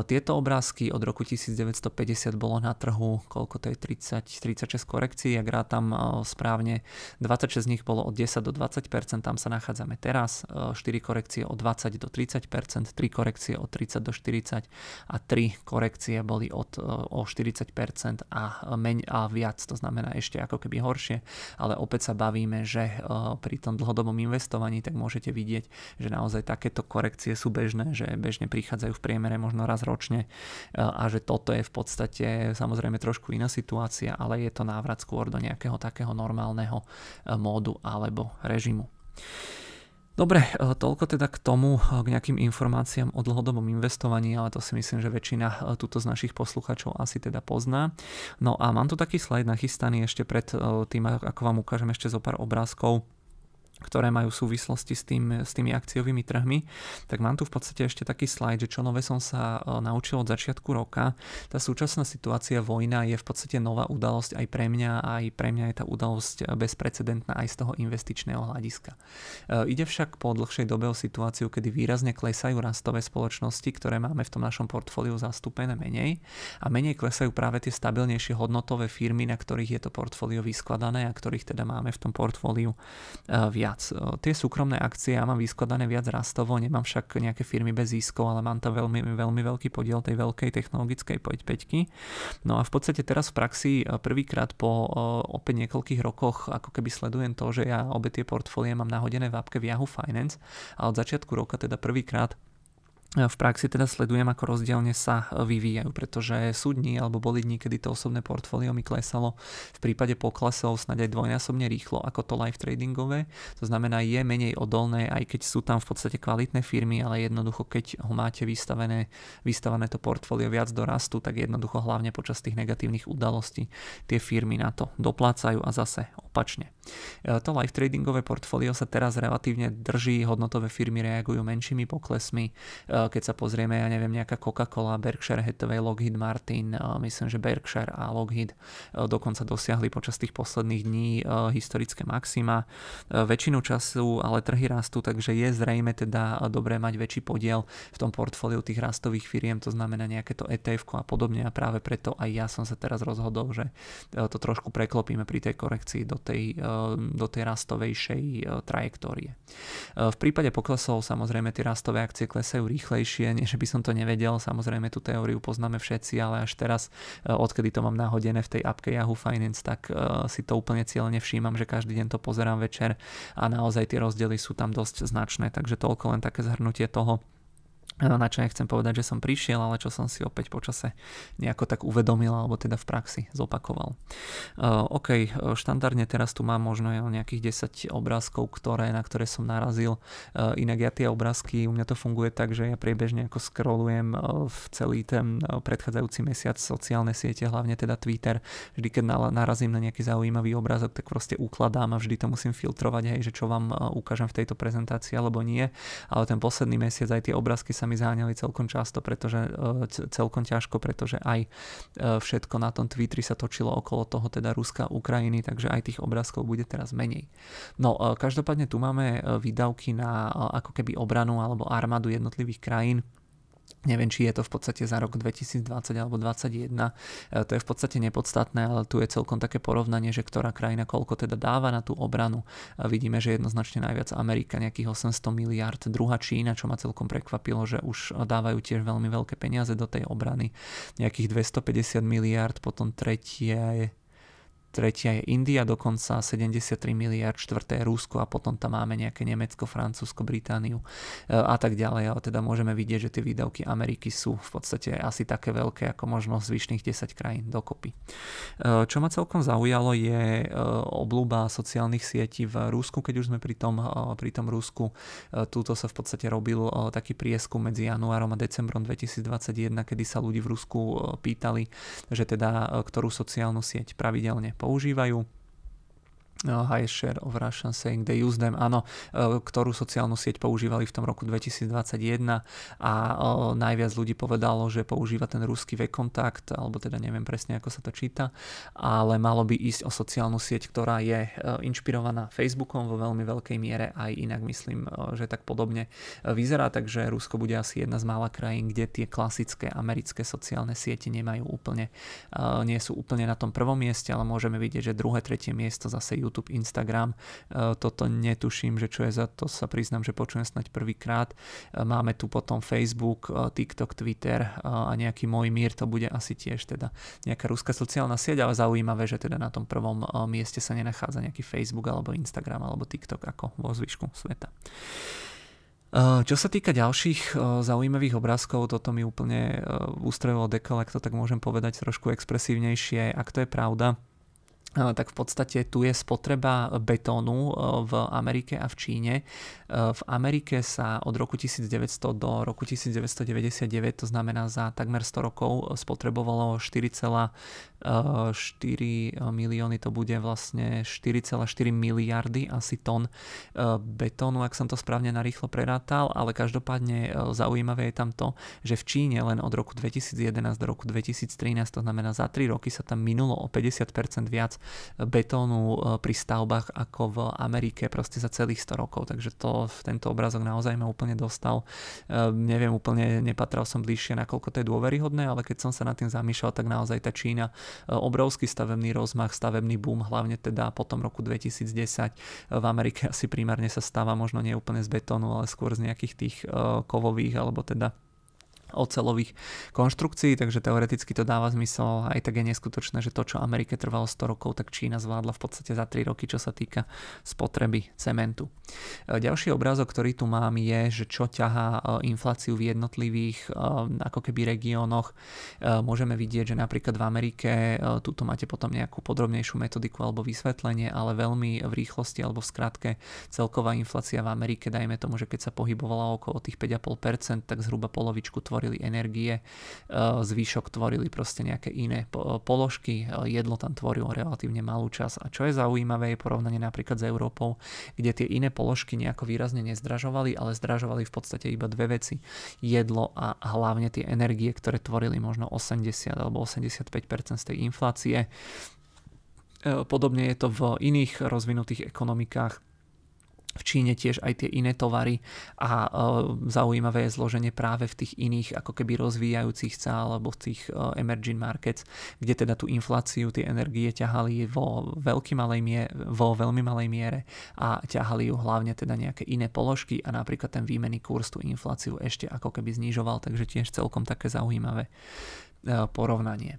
tieto obrázky. Od roku 1950 bolo na trhu, koľko to je, 30, 36 korekcií, ak rátam e, správne, 26 z nich bolo od 10 do 20%, tam sa nachádzame teraz, e, 4 korekcie od 20 do 30%, 3 korekcie od 30 do 40 a 3 korekcie boli od, e, o 40% a, meň, a viac, to znamená ešte ako keby horšie, ale opäť sa bavíme, že e, pri tom dlhodobom investovaní tak môžete vidieť, že naozaj naozaj takéto korekcie sú bežné, že bežne prichádzajú v priemere možno raz ročne e, a že toto je v podstate samozrejme trošku iná situácia, ale je to návrat skôr do nejakého takého normálneho e, módu alebo režimu. Dobre, e, toľko teda k tomu, k nejakým informáciám o dlhodobom investovaní, ale to si myslím, že väčšina túto z našich posluchačov asi teda pozná. No a mám tu taký slajd nachystaný ešte pred tým, ako vám ukážem ešte zo pár obrázkov ktoré majú súvislosti s, tým, s tými akciovými trhmi, tak mám tu v podstate ešte taký slajd, že čo nové som sa e, naučil od začiatku roka. Tá súčasná situácia vojna je v podstate nová udalosť aj pre mňa, aj pre mňa je tá udalosť e, bezprecedentná aj z toho investičného hľadiska. E, ide však po dlhšej dobe o situáciu, kedy výrazne klesajú rastové spoločnosti, ktoré máme v tom našom portfóliu zastúpené menej a menej klesajú práve tie stabilnejšie hodnotové firmy, na ktorých je to portfólio vyskladané a ktorých teda máme v tom portfóliu viac viac. Tie súkromné akcie ja mám vyskladané viac rastovo, nemám však nejaké firmy bez získov, ale mám tam veľmi, veľmi veľký podiel tej veľkej technologickej peťky. No a v podstate teraz v praxi e, prvýkrát po opäť niekoľkých rokoch ako keby sledujem to, že ja obe tie portfólie mám nahodené v appke v Yahoo Finance a od začiatku roka teda prvýkrát v praxi teda sledujem, ako rozdielne sa e, vyvíjajú, pretože sú dni alebo boli dní, kedy to osobné portfólio mi klesalo v prípade poklesov snáď aj dvojnásobne rýchlo ako to live tradingové. To znamená, je menej odolné, aj keď sú tam v podstate kvalitné firmy, ale jednoducho, keď ho máte vystavené, vystavené to portfólio viac do rastu, tak jednoducho hlavne počas tých negatívnych udalostí tie firmy na to doplácajú a zase opačne. E, to live tradingové portfólio sa teraz relatívne drží, hodnotové firmy reagujú menšími poklesmi. E, keď sa pozrieme, ja neviem, nejaká Coca-Cola, Berkshire Hathaway, Lockheed Martin, e, myslím, že Berkshire a Lockheed dokonca dosiahli počas tých posledných dní historické maxima. Väčšinu času ale trhy rastú, takže je zrejme teda dobré mať väčší podiel v tom portfóliu tých rastových firiem, to znamená nejaké to ETF a podobne a práve preto aj ja som sa teraz rozhodol, že to trošku preklopíme pri tej korekcii do tej Eh, do tej rastovejšej eh, trajektórie. Eh, v prípade poklesov samozrejme tie rastové akcie klesajú rýchlejšie, než by som to nevedel, samozrejme tú teóriu poznáme všetci, ale až teraz, odkedy to mám nahodené v tej appke Yahoo Finance, tak si to úplne cieľne nevšímam, že každý deň to pozerám večer a naozaj tie rozdiely sú tam dosť značné, takže toľko len také zhrnutie toho, E, na čo nechcem povedať, že som prišiel, ale čo som si opäť počase nejako tak uvedomil alebo teda v praxi zopakoval. Uh, OK, e, štandardne teraz tu mám možno nejakých 10 obrázkov, ktoré, na ktoré som narazil. Uh, inak ja tie obrázky, u mňa to funguje tak, že ja priebežne ako scrollujem v celý ten predchádzajúci mesiac sociálne siete, hlavne teda Twitter. Vždy, keď narazím na nejaký zaujímavý obrázok, tak proste ukladám a vždy to musím filtrovať, hej, že čo vám ukážem v tejto prezentácii alebo nie. Ale ten posledný mesiac aj tie obrázky sa sa mi zháňali celkom často, pretože eh, celkom ťažko, pretože aj eh, všetko na tom Twitteri sa točilo okolo toho teda Ruska, Ukrajiny, takže aj tých obrázkov bude teraz menej. No eh, každopádne tu máme výdavky na ako keby obranu alebo armádu jednotlivých krajín Neviem, či je to v podstate za rok 2020 alebo 2021, e, to je v podstate nepodstatné, ale tu je celkom také porovnanie, že ktorá krajina koľko teda dáva na tú obranu. E, vidíme, že jednoznačne najviac Amerika, nejakých 800 miliard, druhá Čína, čo ma celkom prekvapilo, že už dávajú tiež veľmi veľké peniaze do tej obrany, nejakých 250 miliard, potom tretie tretia je India dokonca 73 miliard, štvrté je Rusko a potom tam máme nejaké Nemecko, Francúzsko, Britániu e, a tak ďalej. Ale teda môžeme vidieť, že tie výdavky Ameriky sú v podstate asi také veľké ako možno zvyšných 10 krajín dokopy. E, čo ma celkom zaujalo je e, oblúba sociálnych sietí v Rusku, keď už sme pri tom, pri tom Rusku. Túto sa v podstate robil taký prieskum medzi januárom a decembrom 2021, kedy sa ľudí v Rusku pýtali, že teda ktorú sociálnu sieť pravidelne používajú. Uh, high share of Russian saying they use them, áno, uh, ktorú sociálnu sieť používali v tom roku 2021 a uh, najviac ľudí povedalo, že používa ten ruský vekontakt, alebo teda neviem presne, ako sa to číta, ale malo by ísť o sociálnu sieť, ktorá je inšpirovaná Facebookom vo veľmi veľkej miere, aj inak myslím, že tak podobne vyzerá, takže Rusko bude asi jedna z mála krajín, kde tie klasické americké sociálne siete nemajú úplne, nie sú úplne na tom prvom mieste, ale môžeme vidieť, že druhé, tretie miesto zase YouTube, Instagram. E, toto netuším, že čo je za to, sa priznám, že počujem snať prvýkrát. E, máme tu potom Facebook, e, TikTok, Twitter a nejaký môj mír, to bude asi tiež teda nejaká ruská sociálna sieť, ale zaujímavé, že teda na tom prvom mieste sa nenachádza nejaký Facebook alebo Instagram alebo TikTok ako vo zvyšku sveta. Čo sa týka ďalších zaujímavých obrázkov, toto mi úplne ustrojilo dekolek, to tak môžem povedať trošku expresívnejšie, ak to je pravda Eh, tak v podstate tu je spotreba eh, betónu eh, v Amerike a v Číne. V Amerike sa od roku 1900 do roku 1999, to znamená za takmer 100 rokov, spotrebovalo 4,4 milióny, to bude vlastne 4,4 miliardy asi tón betónu, ak som to správne narýchlo prerátal, ale každopádne zaujímavé je tam to, že v Číne len od roku 2011 do roku 2013, to znamená za 3 roky sa tam minulo o 50% viac betónu eh, pri stavbách ako v Amerike proste za celých 100 rokov, takže to, tento obrazok naozaj ma úplne dostal. Ehm, neviem, úplne nepatral som bližšie, nakoľko to je dôveryhodné, ale keď som sa nad tým zamýšľal, tak naozaj tá Čína, eh, obrovský stavebný rozmach, stavebný boom, hlavne teda po tom roku 2010 v Amerike asi primárne sa stáva možno nie úplne z betónu, ale skôr z nejakých tých eh, kovových alebo teda ocelových konštrukcií, takže teoreticky to dáva zmysel. Aj tak je neskutočné, že to, čo Amerike trvalo 100 rokov, tak Čína zvládla v podstate za 3 roky, čo sa týka spotreby cementu. E, ďalší obrázok, ktorý tu mám, je, že čo ťahá e, infláciu v jednotlivých e, ako keby regiónoch. Môžeme vidieť, že napríklad v Amerike tu máte potom nejakú podrobnejšiu metodiku alebo vysvetlenie, ale veľmi v rýchlosti alebo v skratke celková inflácia v Amerike, dajme tomu, že keď sa pohybovala okolo tých 5,5%, tak zhruba polovičku tvorí tvorili energie, e, zvyšok tvorili proste nejaké iné e, položky, e, jedlo tam tvorilo relatívne malú čas. A čo je zaujímavé je porovnanie napríklad s Európou, kde tie iné položky nejako výrazne nezdražovali, ale zdražovali v podstate iba dve veci. Jedlo a hlavne tie energie, ktoré tvorili možno 80 alebo 85% z tej inflácie. Podobne je to v iných rozvinutých ekonomikách v Číne tiež aj tie iné tovary a e, zaujímavé je zloženie práve v tých iných ako keby rozvíjajúcich sa alebo v tých e, emerging markets, kde teda tú infláciu, tie energie ťahali vo, veľký malej mier, vo veľmi malej miere a ťahali ju hlavne teda nejaké iné položky a napríklad ten výmený kurz tú infláciu ešte ako keby znižoval, takže tiež celkom také zaujímavé e, porovnanie.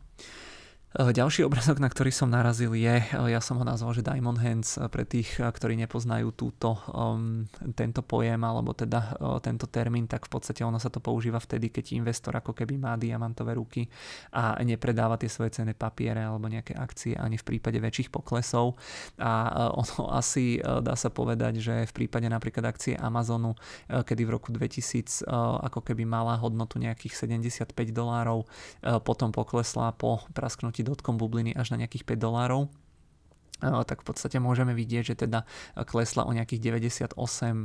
Eh, ďalší obrazok, na ktorý som narazil je, eh, ja som ho nazval, že Diamond Hands eh, pre tých, ktorí nepoznajú túto, um, tento pojem alebo teda uh, tento termín, tak v podstate ono sa to používa vtedy, keď investor ako keby má diamantové ruky a nepredáva tie svoje cenné papiere alebo nejaké akcie ani v prípade väčších poklesov a uh, ono [laughs] asi uh, dá sa povedať, že v prípade napríklad akcie Amazonu, kedy v roku 2000 ako keby mala hodnotu nejakých 75 dolárov, potom poklesla po prasknutí dotkom bubliny až na nejakých 5 dolárov tak v podstate môžeme vidieť, že teda klesla o nejakých 98%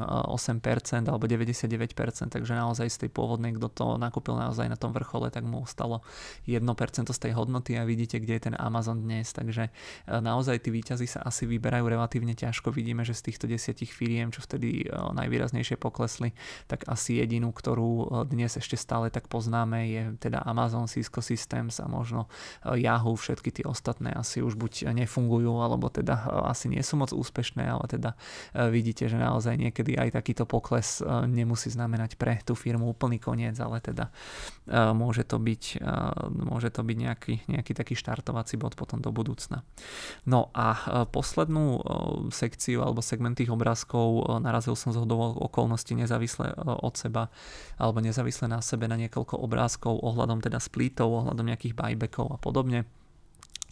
8% alebo 99%, takže naozaj z tej pôvodnej, kto to nakúpil naozaj na tom vrchole, tak mu ostalo 1% z tej hodnoty a vidíte, kde je ten Amazon dnes, takže naozaj tí výťazí sa asi vyberajú relatívne ťažko, vidíme, že z týchto desiatich firiem, čo vtedy najvýraznejšie poklesli, tak asi jedinú, ktorú dnes ešte stále tak poznáme, je teda Amazon, Cisco Systems a možno Yahoo, všetky tie ostatné asi už buď nefungujú, alebo alebo teda e, asi nie sú moc úspešné, ale teda e, vidíte, že naozaj niekedy aj takýto pokles e, nemusí znamenať pre tú firmu úplný koniec, ale teda môže to byť, môže to byť nejaký, nejaký taký štartovací bod potom do budúcna. No a poslednú sekciu alebo segment tých obrázkov narazil som z okolnosti nezávisle od seba alebo nezávisle na sebe na niekoľko obrázkov ohľadom teda splítov, ohľadom nejakých buybackov a podobne.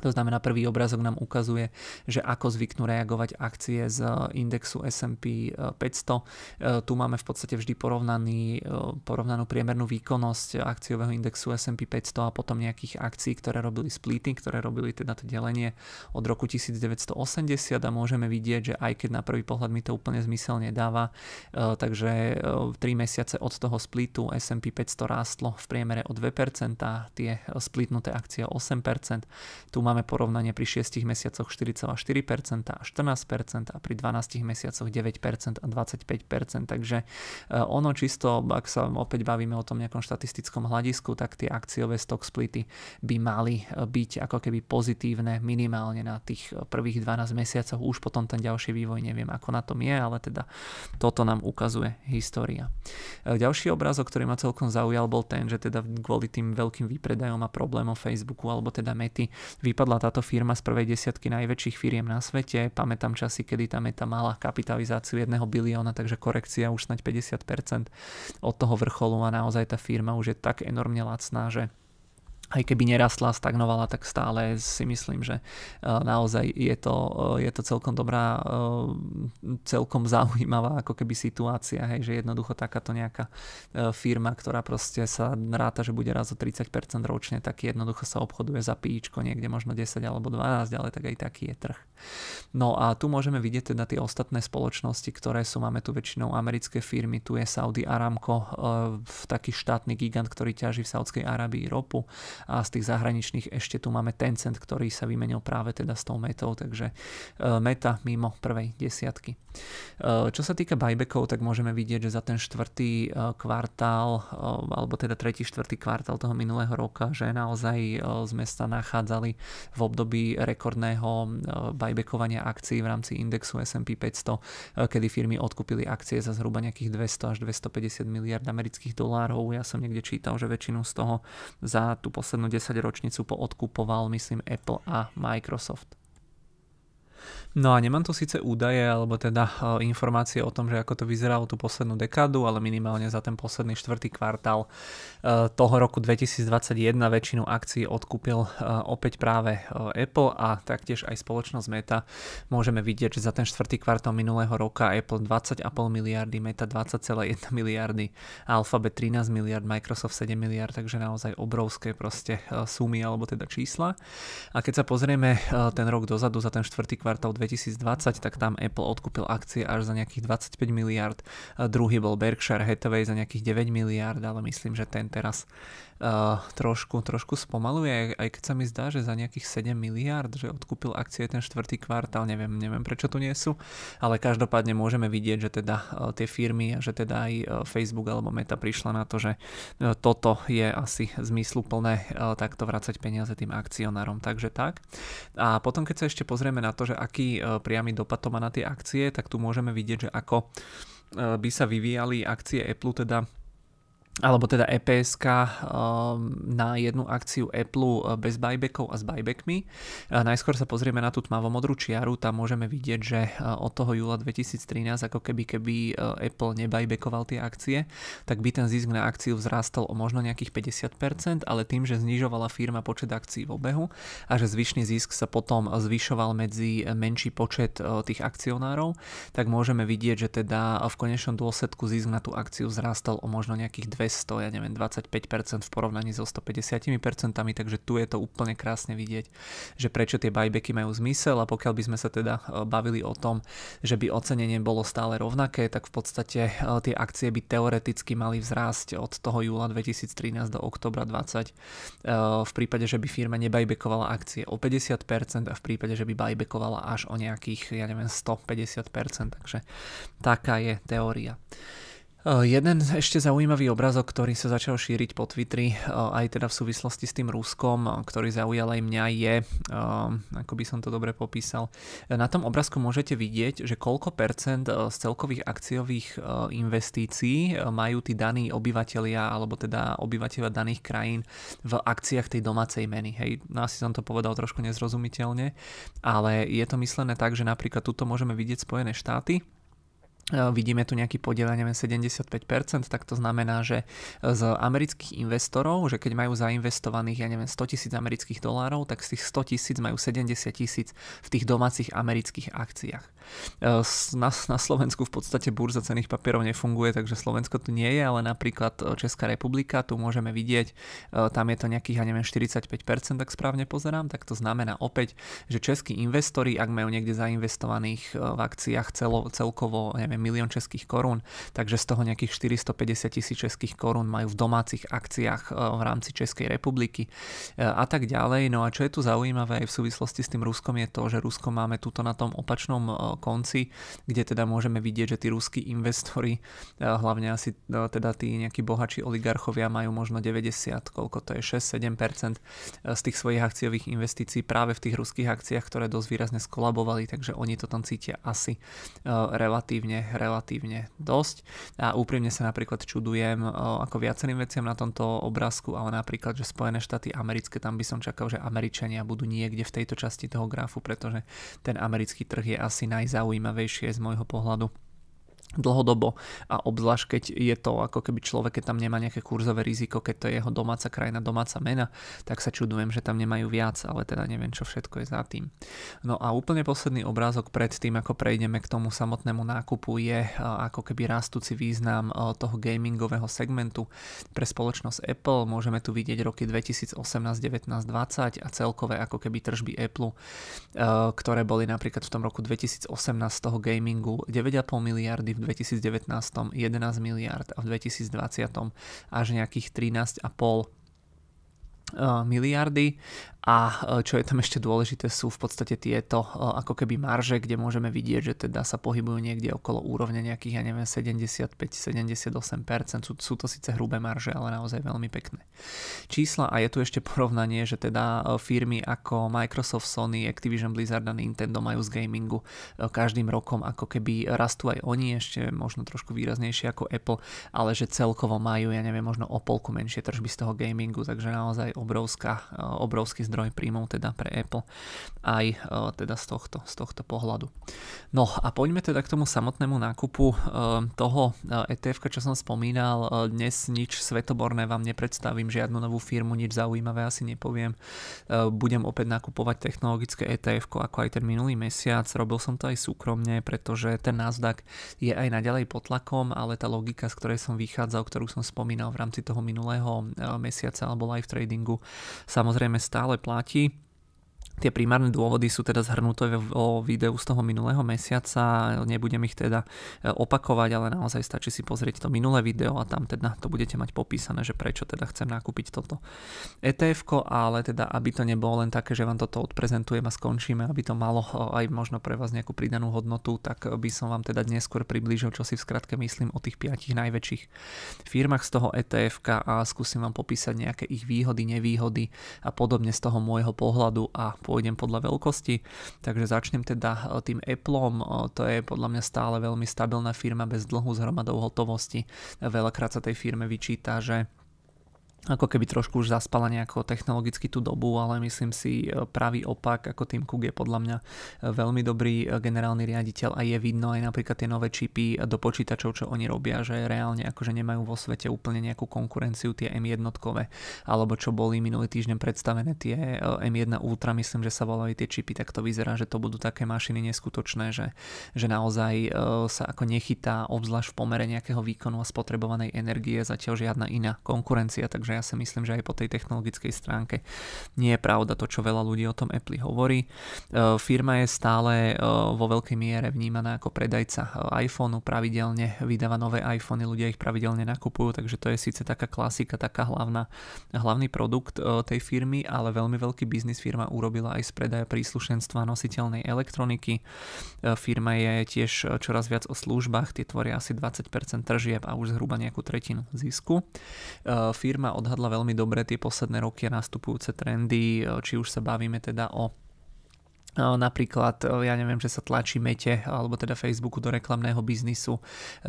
To znamená, prvý obrázok nám ukazuje, že ako zvyknú reagovať akcie z eh, indexu S&P 500. Eh, eh, tu máme v podstate vždy porovnaný, porovnanú priemernú výkonnosť akciového indexu S&P 500 a potom nejakých akcií, ktoré robili splity, ktoré robili teda to delenie od roku 1980 a môžeme vidieť, že aj keď na prvý pohľad mi to úplne zmysel nedáva, takže 3 mesiace od toho splitu S&P 500 rástlo v priemere o 2%, tie splitnuté akcie o 8%. Tu máme porovnanie pri 6 mesiacoch 4,4% a 14% a pri 12 mesiacoch 9% a 25%. Takže e, ono čisto, ak sa opäť bavíme o tom nejakom štatistickom hľadisku, tak tie akciové stock splity by mali e, byť ako keby pozitívne minimálne na tých e, prvých 12 mesiacoch. Už potom ten ďalší vývoj neviem ako na tom je, ale teda toto nám ukazuje história. Ďalší obrázok, ktorý ma celkom zaujal, bol ten, že teda kvôli tým veľkým výpredajom a problémom Facebooku alebo teda Mety vypadli vypadla táto firma z prvej desiatky najväčších firiem na svete. Pamätám časy, kedy tá malá mala kapitalizáciu 1 bilióna, takže korekcia už snaď 50% od toho vrcholu a naozaj tá firma už je tak enormne lacná, že aj keby nerastla, stagnovala, tak stále si myslím, že e, naozaj je to, e, je to celkom dobrá, e, celkom zaujímavá ako keby situácia, hej, že jednoducho takáto nejaká firma, ktorá proste sa ráta, že bude raz o 30% ročne, tak jednoducho sa obchoduje za píčko niekde možno 10 alebo 12, ale tak aj taký je trh. No a tu môžeme vidieť teda tie ostatné spoločnosti, ktoré sú, máme tu väčšinou americké firmy, tu je Saudi Aramco, taký štátny gigant, ktorý ťaží v Saudskej Arabii ropu, a z tých zahraničných ešte tu máme Tencent, ktorý sa vymenil práve teda s tou metou, takže e, meta mimo prvej desiatky. E, čo sa týka buybackov, tak môžeme vidieť, že za ten štvrtý e, kvartál, alebo teda tretí, štvrtý kvartál toho minulého roka, že naozaj sme sa nachádzali v období rekordného buybackovania akcií v rámci indexu S&P 500, kedy firmy odkúpili akcie za zhruba nejakých 200 až 250 miliard amerických dolárov. Ja som niekde čítal, že väčšinu z toho za tú poslednú poslednú 10 ročnicu poodkupoval, myslím, Apple a Microsoft. No a nemám tu síce údaje, alebo teda e, informácie o tom, že ako to vyzeralo tú poslednú dekádu, ale minimálne za ten posledný štvrtý kvartál e, toho roku 2021 väčšinu akcií odkúpil e, opäť práve Apple a taktiež aj spoločnosť Meta. Môžeme vidieť, že za ten štvrtý kvartál minulého roka Apple 20,5 miliardy, Meta 20,1 [laughs] miliardy, Alphabet 13 miliard, Microsoft 7 miliard, takže naozaj obrovské proste sumy alebo teda čísla. A keď sa pozrieme ten rok dozadu za ten štvrtý kvartál 2021, 2020, tak tam Apple odkúpil akcie až za nejakých 25 miliard, druhý bol Berkshire Hathaway za nejakých 9 miliard, ale myslím, že ten teraz uh, trošku, trošku spomaluje, aj, aj keď sa mi zdá, že za nejakých 7 miliard, že odkúpil akcie ten štvrtý kvartál, neviem, neviem prečo tu nie sú, ale každopádne môžeme vidieť, že teda uh, tie firmy že teda aj uh, Facebook alebo Meta prišla na to, že uh, toto je asi zmysluplné uh, takto vrácať peniaze tým akcionárom, takže tak. A potom keď sa ešte pozrieme na to, že aký uh, priamy dopad to má na tie akcie, tak tu môžeme vidieť, že ako by sa vyvíjali akcie Apple teda alebo teda EPSK ehm, na jednu akciu Apple eh, bez buybackov a s buybackmi. Eh, najskôr sa pozrieme na tú tmavomodrú čiaru, tam môžeme vidieť, že eh, od toho júla 2013, ako keby keby Apple nebuybackoval tie akcie, tak by ten zisk na akciu vzrástol o možno nejakých 50%, ale tým, že znižovala firma počet akcií v obehu a že zvyšný zisk sa potom zvyšoval medzi menší počet tých akcionárov, tak môžeme vidieť, že teda v konečnom dôsledku zisk na tú akciu vzrástol o možno nejakých 200 200, ja neviem, 25% v porovnaní so 150%, takže tu je to úplne krásne vidieť, že prečo tie buybacky majú zmysel a pokiaľ by sme sa teda e, bavili o tom, že by ocenenie bolo stále rovnaké, tak v podstate e, tie akcie by teoreticky mali vzrásť od toho júla 2013 do oktobra 20 e, v prípade, že by firma nebajbekovala akcie o 50% a v prípade, že by bajbekovala až o nejakých, ja neviem, 150%, takže taká je teória. Jeden ešte zaujímavý obrazok, ktorý sa začal šíriť po Twitteri, aj teda v súvislosti s tým Ruskom, ktorý zaujal aj mňa, je, ako by som to dobre popísal, na tom obrázku môžete vidieť, že koľko percent z celkových akciových investícií majú tí daní obyvateľia, alebo teda obyvateľia daných krajín v akciách tej domácej meny. Hej, no asi som to povedal trošku nezrozumiteľne, ale je to myslené tak, že napríklad tuto môžeme vidieť Spojené štáty, E, vidíme tu nejaký podiel, neviem, 75%, tak to znamená, že e, z amerických investorov, že keď majú zainvestovaných, ja neviem, 100 tisíc amerických dolárov, tak z tých 100 tisíc majú 70 tisíc v tých domácich amerických akciách. E, na, na Slovensku v podstate burza cených papierov nefunguje, takže Slovensko tu nie je, ale napríklad Česká republika, tu môžeme vidieť, tam je to nejakých, ja neviem, 45%, tak správne pozerám, tak to znamená opäť, že českí investori, ak majú niekde zainvestovaných v akciách celo, celkovo, neviem, neviem, milión českých korún, takže z toho nejakých 450 tisíc českých korún majú v domácich akciách e, v rámci Českej republiky e, a tak ďalej. No a čo je tu zaujímavé aj v súvislosti s tým Ruskom je to, že Rusko máme tuto na tom opačnom e, konci, kde teda môžeme vidieť, že tí ruskí investori, hlavne asi teda tí nejakí bohači oligarchovia majú možno 90, koľko to je 6-7% z tých svojich akciových investícií práve v tých ruských akciách, ktoré dosť výrazne skolabovali, takže oni to tam cítia asi relatívne relatívne dosť a úprimne sa napríklad čudujem ako viacerým veciam na tomto obrázku, ale napríklad, že Spojené štáty americké, tam by som čakal, že Američania budú niekde v tejto časti toho grafu, pretože ten americký trh je asi najzaujímavejšie z môjho pohľadu dlhodobo a obzvlášť keď je to ako keby človek, keď tam nemá nejaké kurzové riziko, keď to je jeho domáca krajina, domáca mena, tak sa čudujem, že tam nemajú viac, ale teda neviem, čo všetko je za tým. No a úplne posledný obrázok pred tým, ako prejdeme k tomu samotnému nákupu, je e, ako keby rastúci význam e, toho gamingového segmentu pre spoločnosť Apple. Môžeme tu vidieť roky 2018, 19, 20 a celkové ako keby tržby Apple, e, ktoré boli napríklad v tom roku 2018 z toho gamingu 9,5 miliardy, v 2019 11 miliard a v 2020 až nejakých 13,5 eh, miliardy a e, čo je tam ešte dôležité sú v podstate tieto e, ako keby marže, kde môžeme vidieť, že teda sa pohybujú niekde okolo úrovne nejakých, ja neviem, 75-78%, sú, sú to síce hrubé marže, ale naozaj veľmi pekné. Čísla a je tu ešte porovnanie, že teda e, firmy ako Microsoft, Sony, Activision, Blizzard a Nintendo majú z gamingu každým rokom ako keby rastú aj oni, ešte možno trošku výraznejšie ako Apple, ale že celkovo majú, ja neviem, možno o polku menšie tržby z toho gamingu, takže naozaj obrovská, obrovský zdroj zdroj príjmov teda pre Apple aj e, teda z tohto, z tohto pohľadu. No a poďme teda k tomu samotnému nákupu e, toho ETF, e čo som spomínal. Dnes nič svetoborné vám nepredstavím, žiadnu novú firmu, nič zaujímavé asi nepoviem. Budem opäť nakupovať technologické ETF ako aj ten minulý mesiac. Robil som to aj súkromne, pretože ten Nasdaq je aj naďalej pod tlakom, ale tá logika, z ktorej som vychádzal, ktorú som spomínal v rámci toho minulého mesiaca alebo live tradingu, samozrejme stále stále platí Tie primárne dôvody sú teda zhrnuté vo videu z toho minulého mesiaca, nebudem ich teda e, opakovať, ale naozaj stačí si pozrieť to minulé video a tam teda to budete mať popísané, že prečo teda chcem nakúpiť toto etf ale teda aby to nebolo len také, že vám toto odprezentujem a skončíme, aby to malo e, aj možno pre vás nejakú pridanú hodnotu, tak e, by som vám teda neskôr priblížil, čo si v skratke myslím o tých piatich najväčších firmách z toho etf a skúsim vám popísať nejaké ich výhody, nevýhody a podobne z toho môjho pohľadu a pôjdem podľa veľkosti. Takže začnem teda e, tým Appleom, e, to je podľa mňa stále veľmi stabilná firma bez dlhu s hromadou hotovosti. Veľakrát sa tej firme vyčíta, že ako keby trošku už zaspala nejako technologicky tú dobu, ale myslím si e, pravý opak, ako Tim Cook je podľa mňa e, veľmi dobrý e, generálny riaditeľ a je vidno aj napríklad tie nové čipy do počítačov, čo oni robia, že reálne akože nemajú vo svete úplne nejakú konkurenciu tie M1 alebo čo boli minulý týždeň predstavené tie M1 Ultra, myslím, že sa volajú tie čipy, tak to vyzerá, že to budú také mašiny neskutočné, že, že naozaj sa ako nechytá obzvlášť v pomere nejakého výkonu a spotrebovanej energie zatiaľ žiadna iná konkurencia, takže Takže ja si myslím, že aj po tej technologickej stránke nie je pravda to, čo veľa ľudí o tom Apple hovorí. E, firma je stále e, vo veľkej miere vnímaná ako predajca e, iPhoneu, pravidelne vydáva nové iPhony, ľudia ich pravidelne nakupujú, takže to je síce taká klasika, taká hlavná, hlavný produkt tej firmy, ale veľmi veľký biznis firma urobila aj z predaja príslušenstva nositeľnej elektroniky. Firma je tiež čoraz viac o službách, tie tvoria asi 20% tržieb a už zhruba nejakú tretinu zisku. Firma odhadla veľmi dobre tie posledné roky a nastupujúce trendy, e, či už sa bavíme teda o Napríklad, e, ja neviem, že sa tlačí mete alebo teda Facebooku do reklamného biznisu. E,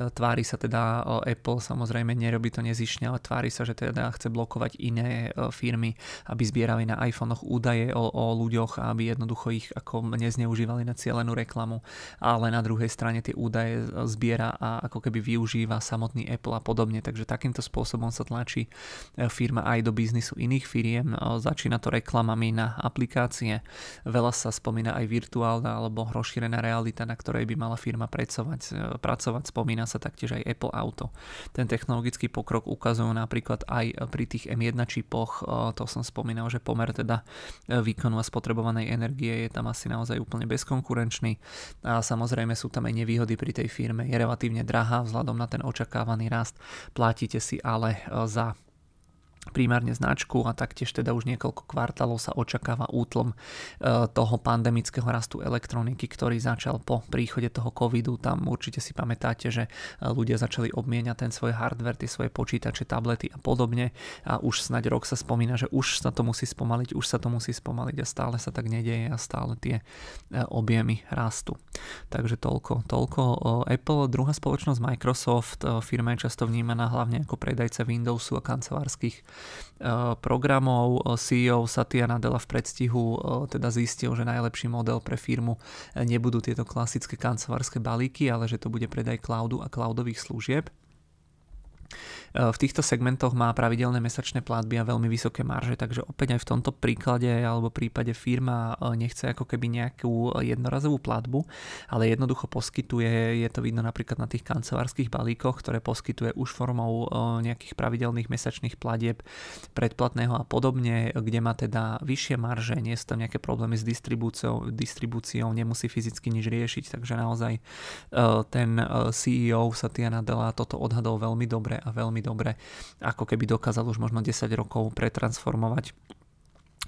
tvári sa teda e, Apple, samozrejme nerobí to nezišne, ale tvári sa, že teda chce blokovať iné firmy, aby zbierali na iPhonech údaje o, o ľuďoch, aby jednoducho ich ako nezneužívali na cieľenú reklamu, ale na druhej strane tie údaje zbiera a ako keby využíva samotný Apple a podobne. Takže takýmto spôsobom sa tlačí firma aj do biznisu iných firiem. Začína to reklamami na aplikácie. Veľa sa spomína spomína aj virtuálna alebo rozšírená realita, na ktorej by mala firma pracovať. E, pracovať. Spomína sa taktiež aj Apple Auto. Ten technologický pokrok ukazujú napríklad aj pri tých M1 čipoch, e, to som spomínal, že pomer teda e, výkonu a spotrebovanej energie je tam asi naozaj úplne bezkonkurenčný. A samozrejme sú tam aj nevýhody pri tej firme. Je relatívne drahá vzhľadom na ten očakávaný rast. Platíte si ale za primárne značku a taktiež teda už niekoľko kvartálov sa očakáva útlom e, toho pandemického rastu elektroniky, ktorý začal po príchode toho covidu. Tam určite si pamätáte, že e, ľudia začali obmieniať ten svoj hardware, tie svoje počítače, tablety a podobne a už snaď rok sa spomína, že už sa to musí spomaliť, už sa to musí spomaliť a stále sa tak nedeje a stále tie e, objemy rastú. Takže toľko, toľko Apple, druhá spoločnosť Microsoft, firma je často vnímaná hlavne ako predajca Windowsu a kancelárskych Eh, programov. CEO Satya Nadella v predstihu eh, teda zistil, že najlepší model pre firmu eh, nebudú tieto klasické kancelárske balíky, ale že to bude predaj cloudu a cloudových služieb. E, v týchto segmentoch má pravidelné mesačné platby a veľmi vysoké marže, takže opäť aj v tomto príklade alebo prípade firma e, nechce ako keby nejakú jednorazovú platbu, ale jednoducho poskytuje, je to vidno napríklad na tých kancelárskych balíkoch, ktoré poskytuje už formou e, nejakých pravidelných mesačných platieb predplatného a podobne, kde má teda vyššie marže, nie sú tam nejaké problémy s distribúciou, distribúciou nemusí fyzicky nič riešiť, takže naozaj ten CEO Satya Nadella toto odhadol veľmi dobre a veľmi veľmi dobre, ako keby dokázal už možno 10 rokov pretransformovať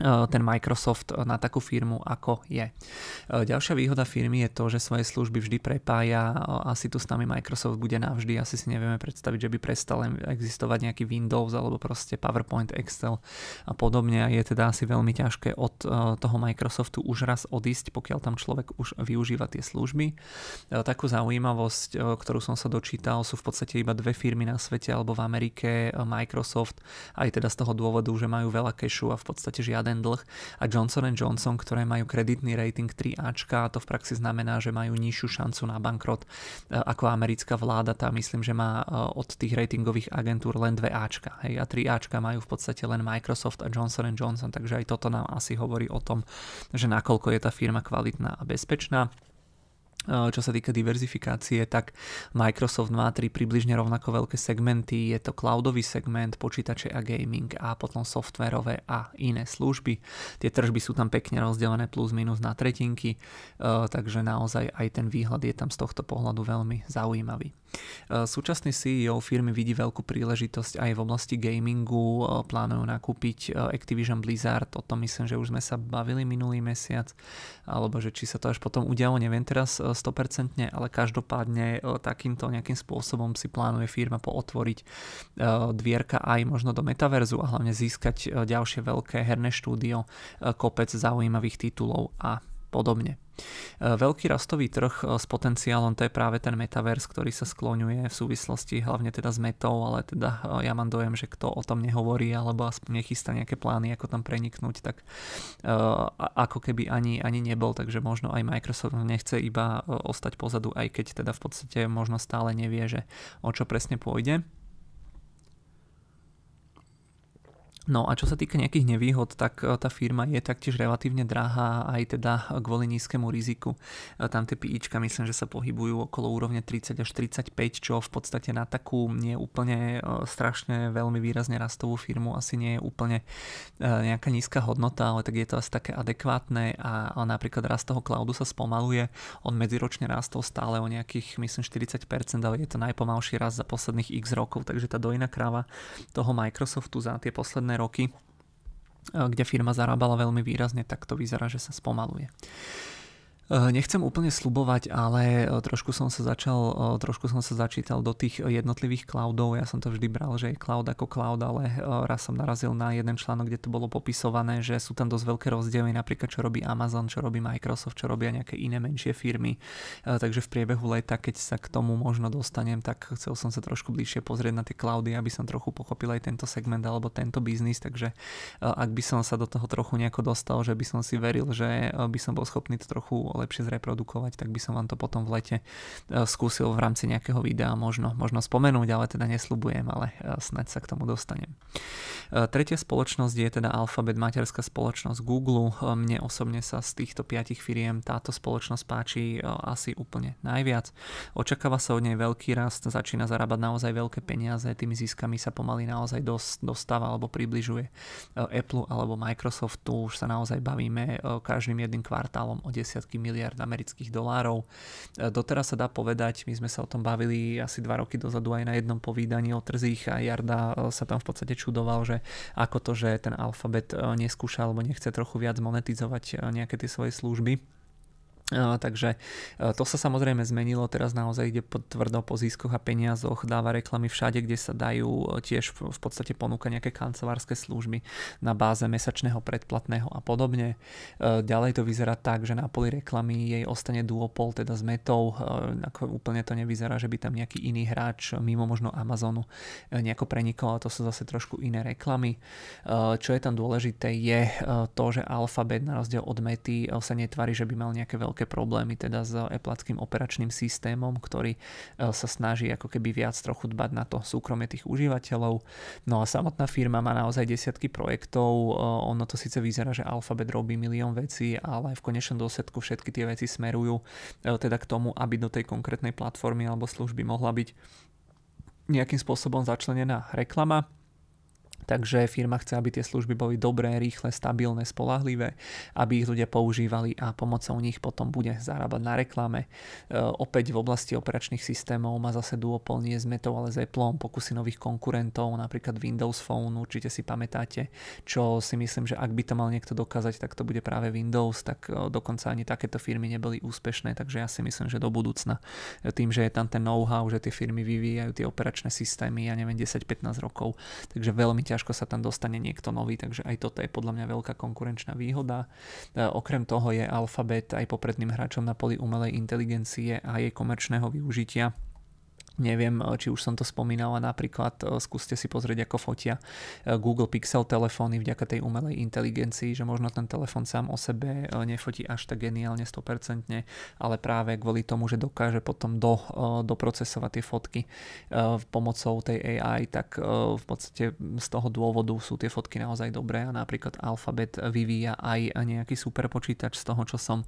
Eh, ten Microsoft eh, na takú firmu, ako je. Eh, ďalšia výhoda firmy je to, že svoje služby vždy prepája. Asi tu s nami Microsoft bude navždy. Asi si nevieme predstaviť, že by prestal existovať nejaký Windows alebo proste PowerPoint, Excel a podobne. Je teda asi veľmi ťažké od toho Microsoftu už raz odísť, pokiaľ tam človek už využíva tie služby. Takú zaujímavosť, ktorú som sa dočítal, sú v podstate iba dve firmy na svete alebo v Amerike, Microsoft, aj teda z toho dôvodu, že majú veľa kešu a v podstate žiadne žiaden dlh a Johnson Johnson, ktoré majú kreditný rating 3Ačka a to v praxi znamená, že majú nižšiu šancu na bankrot e, ako americká vláda, tá myslím, že má e, od tých ratingových agentúr len 2Ačka hej, a 3Ačka majú v podstate len Microsoft a Johnson Johnson, takže aj toto nám asi hovorí o tom, že nakoľko je tá firma kvalitná a bezpečná. E, čo sa týka diverzifikácie, tak Microsoft má tri približne rovnako veľké segmenty. Je to cloudový segment, počítače a gaming a potom softwarové a iné služby. Tie tržby sú tam pekne rozdelené plus minus na tretinky, e, takže naozaj aj ten výhľad je tam z tohto pohľadu veľmi zaujímavý. Eh, súčasný CEO firmy vidí veľkú príležitosť aj v oblasti gamingu, eh, plánujú nakúpiť eh, Activision Blizzard, o tom myslím, že už sme sa bavili minulý mesiac, alebo že či sa to až potom udialo, neviem teraz 100%, ale každopádne takýmto nejakým spôsobom si plánuje firma pootvoriť dvierka aj možno do metaverzu a hlavne získať ďalšie veľké herné štúdio, kopec zaujímavých titulov a podobne. Eh, veľký rastový trh eh, s potenciálom to je práve ten metavers, ktorý sa skloňuje v súvislosti hlavne teda s metou, ale teda eh, ja mám dojem, že kto o tom nehovorí alebo aspoň nechystá nejaké plány, ako tam preniknúť, tak ako keby ani, ani nebol, takže možno aj Microsoft nechce iba ostať pozadu, aj keď teda v podstate možno stále nevie, že o čo presne pôjde. No a čo sa týka nejakých nevýhod, tak e, tá firma je taktiež relatívne drahá aj teda kvôli nízkemu riziku. E, tam tie PIčka myslím, že sa pohybujú okolo úrovne 30 až 35, čo v podstate na takú nie úplne e, strašne veľmi výrazne rastovú firmu asi nie je úplne nejaká nízka hodnota, ale tak je to asi také adekvátne a napríklad rast toho cloudu sa spomaluje. On medziročne rastol stále o nejakých myslím 40%, ale je to najpomalší rast za posledných x rokov, takže tá dojná kráva toho Microsoftu za tie posledné posledné roky, eh, kde firma zarábala veľmi výrazne, tak to vyzerá, že sa spomaluje. Eh, nechcem úplne slubovať, ale eh, trošku som sa začal, eh, trošku som sa začítal do tých jednotlivých cloudov. Ja som to vždy bral, že je cloud ako cloud, ale raz som narazil na jeden článok, kde to bolo popisované, že sú tam dosť veľké rozdiely, napríklad čo robí Amazon, čo robí Microsoft, čo robia nejaké iné menšie firmy. Takže v priebehu leta, keď sa k tomu možno dostanem, tak chcel som sa trošku bližšie pozrieť na tie cloudy, aby som trochu pochopil aj tento segment alebo tento biznis. Takže ak by som sa do toho trochu nejako dostal, že by som si veril, že by som bol schopný to trochu lepšie zreprodukovať, tak by som vám to potom v lete e, skúsil v rámci nejakého videa možno, možno spomenúť, ale teda nesľubujem, ale e, snaď sa k tomu dostanem. E, tretia spoločnosť je teda Alphabet, materská spoločnosť Google. Mne osobne sa z týchto piatich firiem táto spoločnosť páči asi úplne najviac. Očakáva sa od nej veľký rast, začína zarábať naozaj veľké peniaze, tými získami sa pomaly naozaj dostáva alebo približuje Apple alebo Microsoftu. Už sa naozaj bavíme každým jedným kvartálom o desiatky miliónov miliard amerických dolárov. E, doteraz sa dá povedať, my sme sa o tom bavili asi dva roky dozadu aj na jednom povídaní o trzích a Jarda e, sa tam v podstate čudoval, že ako to, že ten alfabet e, neskúša alebo nechce trochu viac monetizovať nejaké tie svoje služby takže to sa samozrejme zmenilo, teraz naozaj ide pod tvrdo po získoch a peniazoch, dáva reklamy všade, kde sa dajú, e, tiež v podstate ponúka nejaké kancelárske služby na báze mesačného predplatného a podobne. E, ďalej to vyzerá tak, že na poli reklamy jej ostane duopol, teda s metou, e, ako úplne to nevyzerá, že by tam nejaký iný hráč mimo možno Amazonu nejako prenikol, a to sú zase trošku iné reklamy. Čo je tam dôležité je to, že Alphabet na rozdiel od mety sa netvári, že by mal nejaké veľké veľké problémy teda s Appleckým operačným systémom, ktorý e, sa snaží ako keby viac trochu dbať na to súkromie tých užívateľov. No a samotná firma má naozaj desiatky projektov, e, ono to síce vyzerá, že Alphabet robí milión vecí, ale v konečnom dôsledku všetky tie veci smerujú e, teda k tomu, aby do tej konkrétnej platformy alebo služby mohla byť nejakým spôsobom začlenená reklama Takže firma chce, aby tie služby boli dobré, rýchle, stabilné, spolahlivé, aby ich ľudia používali a pomocou nich potom bude zarábať na reklame. E, opäť v oblasti operačných systémov má zase duopol nie s Metou, ale s Appleom, pokusy nových konkurentov, napríklad Windows Phone, určite si pamätáte, čo si myslím, že ak by to mal niekto dokázať, tak to bude práve Windows, tak e, dokonca ani takéto firmy neboli úspešné, takže ja si myslím, že do budúcna e, tým, že je tam ten know-how, že tie firmy vyvíjajú tie operačné systémy, ja neviem, 10-15 rokov, takže veľmi ťažko sa tam dostane niekto nový, takže aj toto je podľa mňa veľká konkurenčná výhoda. E, okrem toho je Alphabet aj popredným hráčom na poli umelej inteligencie a jej komerčného využitia Neviem, e, či už som to spomínala, napríklad e, skúste si pozrieť, ako fotia e, Google Pixel telefóny vďaka tej umelej inteligencii, že možno ten telefón sám o sebe nefotí až tak geniálne 100%, ale práve kvôli tomu, že dokáže potom do, doprocesovať tie fotky pomocou tej AI, tak v podstate z toho dôvodu sú tie fotky naozaj dobré a napríklad Alphabet vyvíja aj nejaký super počítač z toho, čo som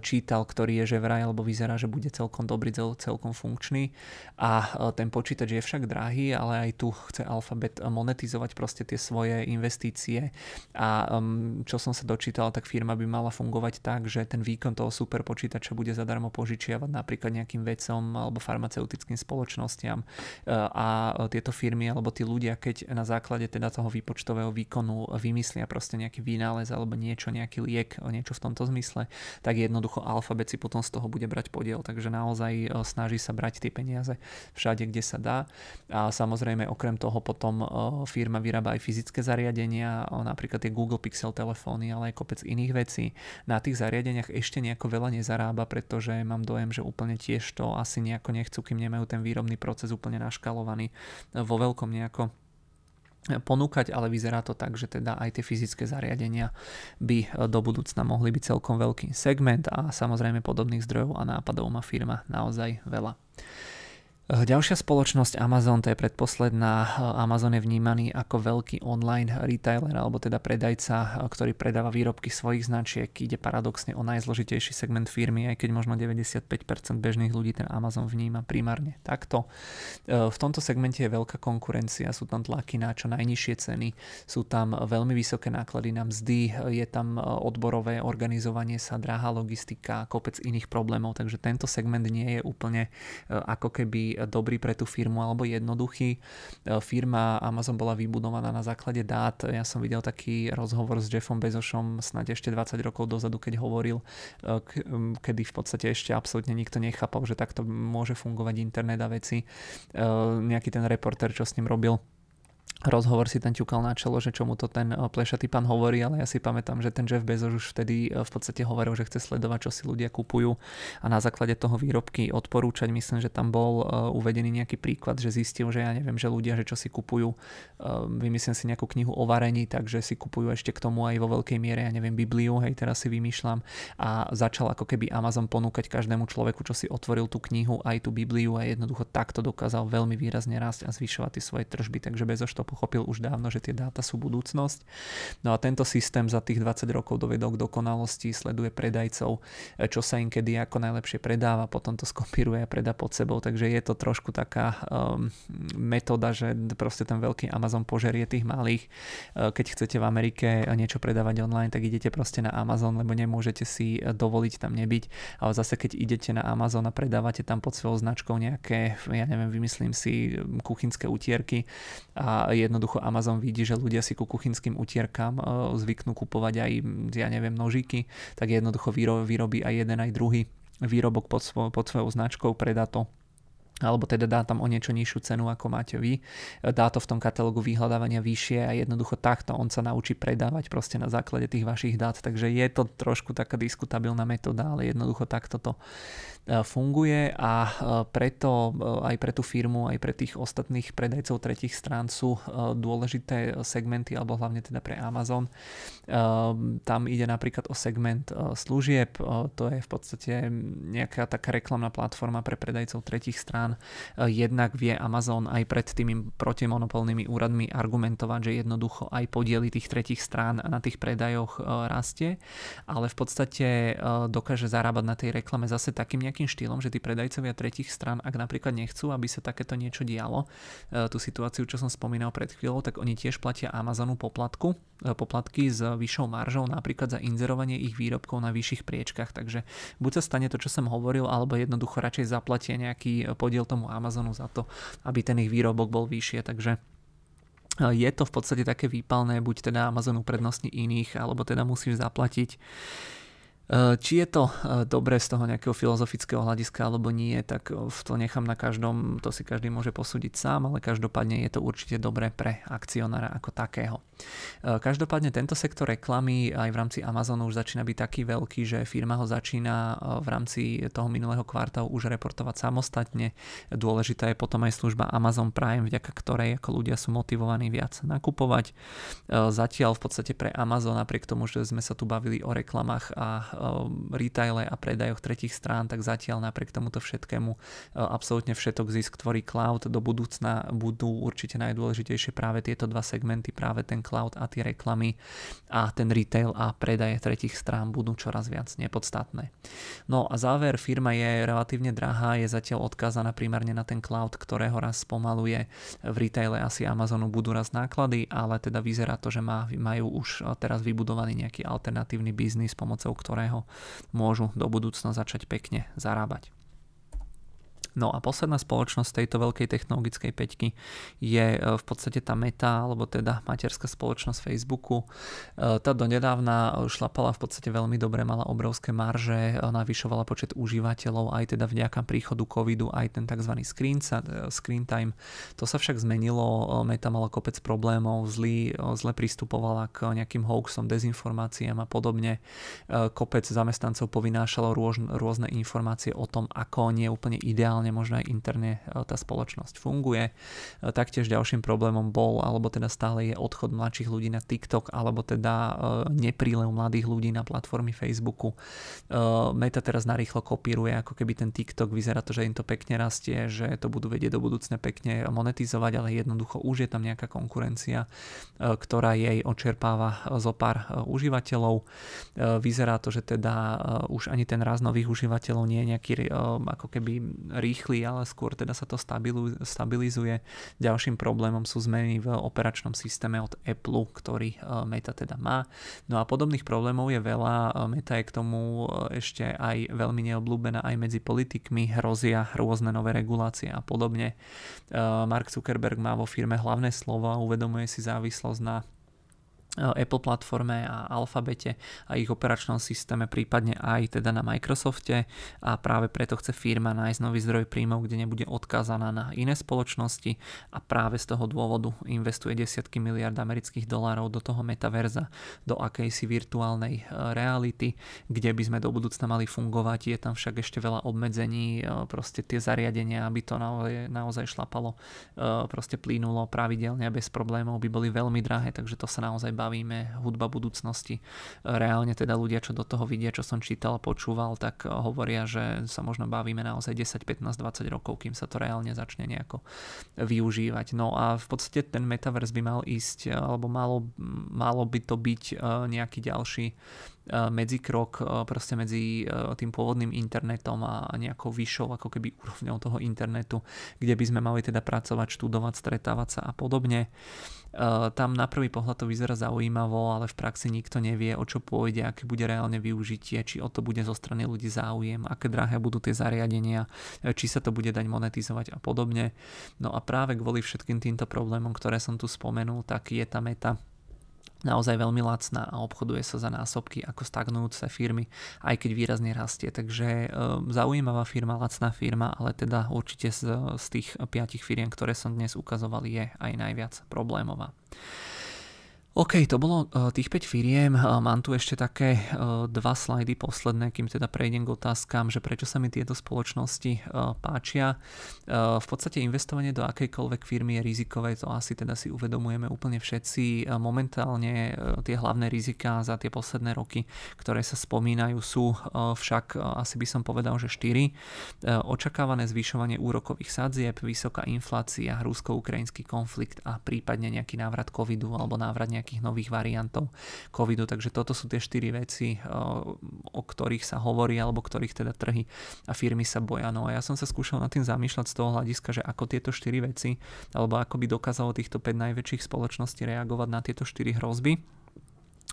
čítal, ktorý je že vraj, alebo vyzerá, že bude celkom dobrý, celkom funkčný a e, ten počítač je však drahý, ale aj tu chce Alphabet e, monetizovať proste tie svoje investície a um, čo som sa dočítal, tak firma by mala fungovať tak, že ten výkon toho super počítača bude zadarmo požičiavať napríklad nejakým vecom alebo farmaceutickým spoločnostiam e, a tieto firmy alebo tí ľudia, keď na základe teda toho výpočtového výkonu vymyslia proste nejaký vynález alebo niečo, nejaký liek, niečo v tomto zmysle, tak jednoducho Alphabet si potom z toho bude brať podiel, takže naozaj snaží sa brať tie peniaze všade, kde sa dá. A samozrejme okrem toho potom eh, firma vyrába aj fyzické zariadenia, eh, napríklad tie Google Pixel telefóny, ale aj kopec iných vecí. Na tých zariadeniach ešte nejako veľa nezarába, pretože mám dojem, že úplne tiež to asi nejako nechcú, kým nemajú ten výrobný proces úplne naškalovaný eh, vo veľkom nejako ponúkať, ale vyzerá to tak, že teda aj tie fyzické zariadenia by do budúcna mohli byť celkom veľký segment a samozrejme podobných zdrojov a nápadov má firma naozaj veľa. Eh, ďalšia spoločnosť Amazon, to je predposledná. Eh, Amazon je vnímaný ako veľký online retailer, alebo teda predajca, eh, ktorý predáva výrobky svojich značiek. Ide paradoxne o najzložitejší segment firmy, aj keď možno 95% bežných ľudí ten Amazon vníma primárne takto. V tomto segmente je veľká konkurencia, sú tam tlaky na čo najnižšie ceny, sú tam veľmi vysoké náklady na mzdy, je tam odborové organizovanie sa, drahá logistika, kopec iných problémov, takže tento segment nie je úplne ako keby dobrý pre tú firmu alebo jednoduchý. E, firma Amazon bola vybudovaná na základe dát. Ja som videl taký rozhovor s Jeffom Bezošom snáď ešte 20 rokov dozadu, keď hovoril, e, kedy v podstate ešte absolútne nikto nechápal, že takto môže fungovať internet a veci. E, nejaký ten reporter, čo s ním robil, rozhovor si tam ťukal na čelo, že čomu to ten eh, plešatý pán hovorí, ale ja si pamätám, že ten Jeff Bezos už vtedy eh, v podstate hovoril, že chce sledovať, čo si ľudia kupujú a na základe toho výrobky odporúčať. Myslím, že tam bol eh, uvedený nejaký príklad, že zistil, že ja neviem, že ľudia, že čo si kupujú, vymyslím si nejakú knihu o varení, takže si kupujú ešte k tomu aj vo veľkej miere, ja neviem, Bibliu, hej, teraz si vymýšľam a začal ako keby Amazon ponúkať každému človeku, čo si otvoril tú knihu, aj tú Bibliu a jednoducho takto dokázal veľmi výrazne rásť a zvyšovať tie svoje tržby, takže Bezos to pochopil už dávno, že tie dáta sú budúcnosť. No a tento systém za tých 20 rokov dovedol k dokonalosti, sleduje predajcov, e, čo sa im kedy ako najlepšie predáva, potom to skopíruje a predá pod sebou, takže je to trošku taká um, metóda, že proste ten veľký Amazon požerie tých malých. E, keď chcete v Amerike niečo predávať online, tak idete proste na Amazon, lebo nemôžete si e, dovoliť tam nebyť, ale zase keď idete na Amazon a predávate tam pod svojou značkou nejaké, ja neviem, vymyslím si kuchynské utierky a a jednoducho Amazon vidí, že ľudia si ku kuchynským utierkám e, zvyknú kupovať aj, ja neviem, nožiky, tak jednoducho vyrobí aj jeden aj druhý výrobok pod, svo- pod svojou značkou, predá to alebo teda dá tam o niečo nižšiu cenu ako máte vy, dá to v tom katalógu vyhľadávania vyššie a jednoducho takto on sa naučí predávať proste na základe tých vašich dát, takže je to trošku taká diskutabilná metóda, ale jednoducho takto to e, funguje a e, preto e, aj pre tú firmu, aj pre tých ostatných predajcov tretich strán sú dôležité segmenty, alebo hlavne teda pre Amazon. Tam ide napríklad o segment služieb, to je v podstate nejaká taká reklamná platforma pre predajcov tretich strán, strán. Eh, jednak vie Amazon aj pred tými protimonopolnými úradmi argumentovať, že jednoducho aj podiely tých tretich strán na tých predajoch eh, rastie, ale v podstate eh, dokáže zarábať na tej reklame zase takým nejakým štýlom, že tí predajcovia tretich strán, ak napríklad nechcú, aby sa takéto niečo dialo, tú situáciu, čo som spomínal pred chvíľou, tak oni tiež platia Amazonu poplatku poplatky s vyššou maržou napríklad za inzerovanie ich výrobkov na vyšších priečkach. Takže buď sa stane to, čo som hovoril, alebo jednoducho radšej zaplatia nejaký podiel tomu Amazonu za to, aby ten ich výrobok bol vyššie. Takže e, je to v podstate také výpalné, buď teda Amazon uprednostní iných, alebo teda musíš zaplatiť Eh, či je to eh, dobre z toho nejakého filozofického hľadiska alebo nie, tak eh, to nechám na každom, to si každý môže posúdiť sám, ale každopádne je to určite dobré pre akcionára ako takého. Každopádne tento sektor reklamy aj v rámci Amazonu už začína byť taký veľký, že firma ho začína v rámci toho minulého kvartálu už reportovať samostatne. Dôležitá je potom aj služba Amazon Prime, vďaka ktorej ako ľudia sú motivovaní viac nakupovať. Zatiaľ v podstate pre Amazon, napriek tomu, že sme sa tu bavili o reklamách a Um, retaile a predajoch tretich strán, tak zatiaľ napriek tomuto všetkému uh, absolútne všetok zisk tvorí cloud. Do budúcna budú určite najdôležitejšie práve tieto dva segmenty, práve ten cloud a tie reklamy a ten retail a predaje tretich strán budú čoraz viac nepodstatné. No a záver, firma je relatívne drahá, je zatiaľ odkázaná primárne na ten cloud, ktorého raz spomaluje. V retaile asi Amazonu budú raz náklady, ale teda vyzerá to, že majú už uh, teraz vybudovaný nejaký alternatívny biznis, pomocou ktorého môžu do budúcna začať pekne zarábať. No a posledná spoločnosť tejto veľkej technologickej peťky je e, v podstate tá meta, alebo teda materská spoločnosť Facebooku. E, tá donedávna e, šlapala v podstate veľmi dobre, mala obrovské marže, navyšovala počet užívateľov aj teda vďaka príchodu covidu, aj ten tzv. screen, screen time. To sa však zmenilo, meta mala kopec problémov, zlý, zle pristupovala k nejakým hoaxom, dezinformáciám a podobne. Kopec zamestnancov povinášalo rôzne informácie o tom, ako nie úplne ideálne minimálne možno aj interne e, tá spoločnosť funguje. E, taktiež ďalším problémom bol, alebo teda stále je odchod mladších ľudí na TikTok, alebo teda e, neprílev mladých ľudí na platformy Facebooku. Meta teraz narýchlo kopíruje ako keby ten TikTok, vyzerá to, že im to pekne rastie, že to budú vedieť do budúcne pekne monetizovať, ale jednoducho už je tam nejaká konkurencia, ktorá jej očerpáva zo pár užívateľov. Vyzerá to, že teda už ani ten raz nových užívateľov nie je nejaký ako keby rýchly, ale skôr teda sa to stabilizuje. Ďalším problémom sú zmeny v operačnom systéme od Apple, ktorý e, Meta teda má. No a podobných problémov je veľa. E, Meta je k tomu e, ešte aj veľmi neobľúbená aj medzi politikmi. Hrozia rôzne nové regulácie a podobne. Mark Zuckerberg má vo firme hlavné slovo a uvedomuje si závislosť na E, Apple platforme a Alphabete a ich operačnom systéme, prípadne aj teda na Microsofte a práve preto chce firma nájsť nový zdroj príjmov, kde nebude odkázaná na iné spoločnosti a práve z toho dôvodu investuje desiatky miliard amerických dolárov do toho metaverza, do akejsi virtuálnej e, reality, kde by sme do budúcna mali fungovať, je tam však ešte veľa obmedzení, e, proste tie zariadenia, aby to naozaj, naozaj šlapalo, proste plínulo pravidelne a bez problémov by boli veľmi drahé, takže to sa naozaj bavíme, hudba budúcnosti. Reálne teda ľudia, čo do toho vidia, čo som čítal, počúval, tak hovoria, že sa možno bavíme naozaj 10, 15, 20 rokov, kým sa to reálne začne nejako využívať. No a v podstate ten metavers by mal ísť, alebo malo, malo by to byť e, nejaký ďalší e, medzikrok e, proste medzi tým pôvodným internetom a nejakou vyššou ako keby úrovňou toho internetu, kde by sme mali teda pracovať, študovať, stretávať sa a podobne. Eh, tam na prvý pohľad to vyzerá zaujímavo, ale v praxi nikto nevie, o čo pôjde, aké bude reálne využitie, či o to bude zo strany ľudí záujem, aké drahé budú tie zariadenia, eh, či sa to bude dať monetizovať a podobne. No a práve kvôli všetkým týmto problémom, ktoré som tu spomenul, tak je tá meta naozaj veľmi lacná a obchoduje sa za násobky ako stagnujúce firmy, aj keď výrazne rastie. Takže e, zaujímavá firma, lacná firma, ale teda určite z, z tých piatich firiem, ktoré som dnes ukazoval, je aj najviac problémová. OK, to bolo e, tých 5 firiem. E, mám tu ešte také e, dva slajdy posledné, kým teda prejdem k otázkam, že prečo sa mi tieto spoločnosti páčia. V podstate investovanie do akejkoľvek firmy je rizikové, to asi teda si uvedomujeme úplne všetci. Momentálne tie hlavné rizika za tie posledné roky, ktoré sa spomínajú, sú však asi by som povedal, že 4. Očakávané zvyšovanie úrokových sadzieb, vysoká inflácia, rusko-ukrajinský konflikt a prípadne nejaký návrat covidu alebo návrat nejakých nových variantov covidu. Takže toto sú tie štyri veci, o ktorých sa hovorí alebo ktorých teda trhy a firmy sa boja. No a ja som sa skúšal nad tým zamýšľať z toho hľadiska, že ako tieto štyri veci alebo ako by dokázalo týchto 5 najväčších spoločností reagovať na tieto štyri hrozby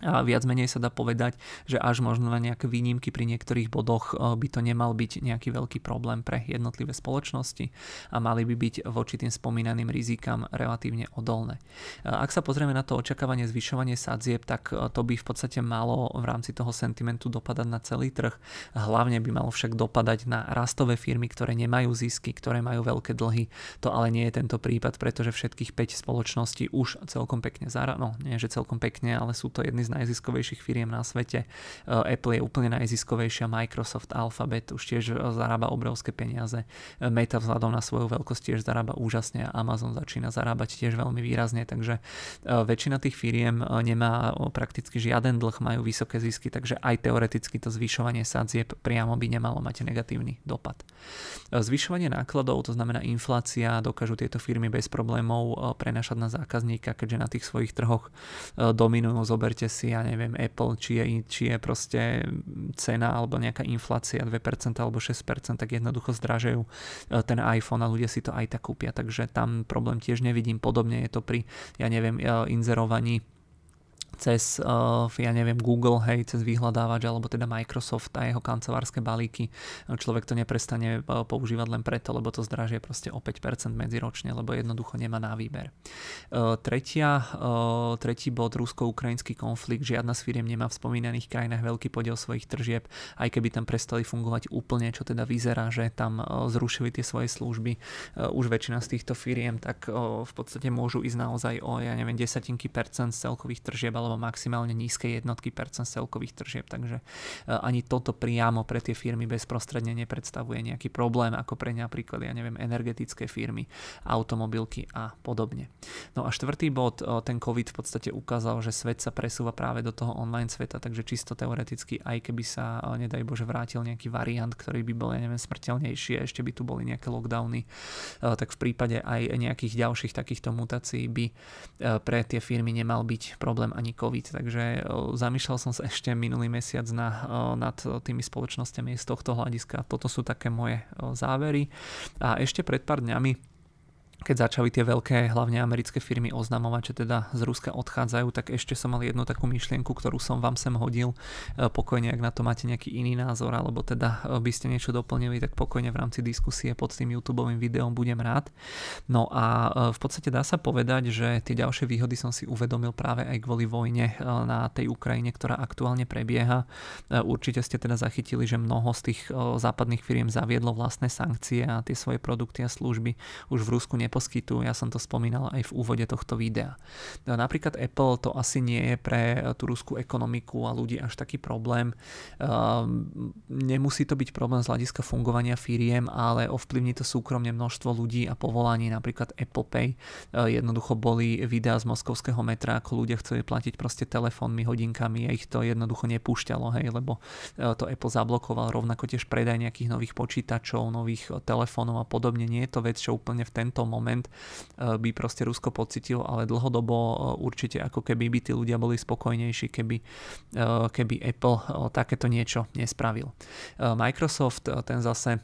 a viac menej sa dá povedať, že až možno na nejaké výnimky pri niektorých bodoch eh, by to nemal byť nejaký veľký problém pre jednotlivé spoločnosti a mali by byť voči tým spomínaným rizikám relatívne odolné. Eh, ak sa pozrieme na to očakávanie zvyšovanie sadzieb, tak eh, to by v podstate malo v rámci toho sentimentu dopadať na celý trh. Hlavne by malo však dopadať na rastové firmy, ktoré nemajú zisky, ktoré majú veľké dlhy. To ale nie je tento prípad, pretože všetkých 5 spoločností už celkom pekne zarábajú. No, nie že celkom pekne, ale sú to jedny z najziskovejších firiem na svete. Eh, Apple je úplne najziskovejšia, Microsoft, Alphabet už tiež eh, zarába obrovské peniaze. Eh, Meta vzhľadom na svoju veľkosť tiež zarába úžasne a Amazon začína zarábať tiež veľmi výrazne, takže väčšina tých firiem nemá prakticky žiaden dlh, majú vysoké zisky, takže aj teoreticky to zvyšovanie sadzieb priamo by nemalo mať negatívny dopad. Zvyšovanie nákladov, to znamená inflácia, dokážu tieto firmy bez problémov prenašať na zákazníka, keďže na tých svojich trhoch dominujú, zoberte si si, ja neviem, Apple, či je, či je proste cena alebo nejaká inflácia 2% alebo 6%, tak jednoducho zdražajú e, ten iPhone a ľudia si to aj tak kúpia. Takže tam problém tiež nevidím. Podobne je to pri, ja neviem, e, inzerovaní cez, eh, ja neviem, Google, hej, cez vyhľadávač alebo teda Microsoft a jeho kancelárske balíky. Človek to neprestane eh, používať len preto, lebo to zdražie proste o 5% medziročne, lebo jednoducho nemá na výber. Eh, tretia, tretí bod, rusko-ukrajinský konflikt. Žiadna z firiem nemá v spomínaných krajinách veľký podiel svojich tržieb, aj keby tam prestali fungovať úplne, čo teda vyzerá, že tam zrušili tie svoje služby. Už väčšina z týchto firiem tak v podstate môžu ísť naozaj o, ja neviem, desatinky percent z celkových tržieb alebo maximálne nízke jednotky percent celkových tržieb, takže e, ani toto priamo pre tie firmy bezprostredne nepredstavuje nejaký problém, ako pre napríklad, ja neviem, energetické firmy, automobilky a podobne. No a štvrtý bod, e, ten COVID v podstate ukázal, že svet sa presúva práve do toho online sveta, takže čisto teoreticky, aj keby sa, e, nedaj Bože, vrátil nejaký variant, ktorý by bol, ja neviem, smrteľnejší a ešte by tu boli nejaké lockdowny, tak v prípade aj nejakých ďalších takýchto mutácií by pre tie firmy nemal byť problém ani COVID, takže e, zamýšľal som sa ešte minulý mesiac na, e, nad tými spoločnosťami z tohto hľadiska. Toto sú také moje e, závery. A ešte pred pár dňami keď začali tie veľké, hlavne americké firmy oznamovať, že teda z Ruska odchádzajú, tak ešte som mal jednu takú myšlienku, ktorú som vám sem hodil. E, pokojne, ak na to máte nejaký iný názor, alebo teda e, by ste niečo doplnili, tak pokojne v rámci diskusie pod tým YouTube videom budem rád. No a e, v podstate dá sa povedať, že tie ďalšie výhody som si uvedomil práve aj kvôli vojne na tej Ukrajine, ktorá aktuálne prebieha. Určite ste teda zachytili, že mnoho z tých západných firiem zaviedlo vlastné sankcie a tie svoje produkty a služby už v Rusku ne neposkytujú, ja som to spomínal aj v úvode tohto videa. No, napríklad Apple to asi nie je pre eh, tú ruskú ekonomiku a ľudí až taký problém. Ehm, nemusí to byť problém z hľadiska fungovania firiem, ale ovplyvní to súkromne množstvo ľudí a povolaní, napríklad Apple Pay. Eh, jednoducho boli videá z moskovského metra, ako ľudia chceli platiť proste telefónmi, hodinkami a ich to jednoducho nepúšťalo, hej, lebo eh, to Apple zablokoval, rovnako tiež predaj nejakých nových počítačov, nových telefónov a podobne. Nie je to vec, čo úplne v tento moment moment eh, by proste Rusko pocitilo, ale dlhodobo eh, určite ako keby by tí ľudia boli spokojnejší, keby, eh, keby Apple takéto niečo nespravil. Microsoft ten zase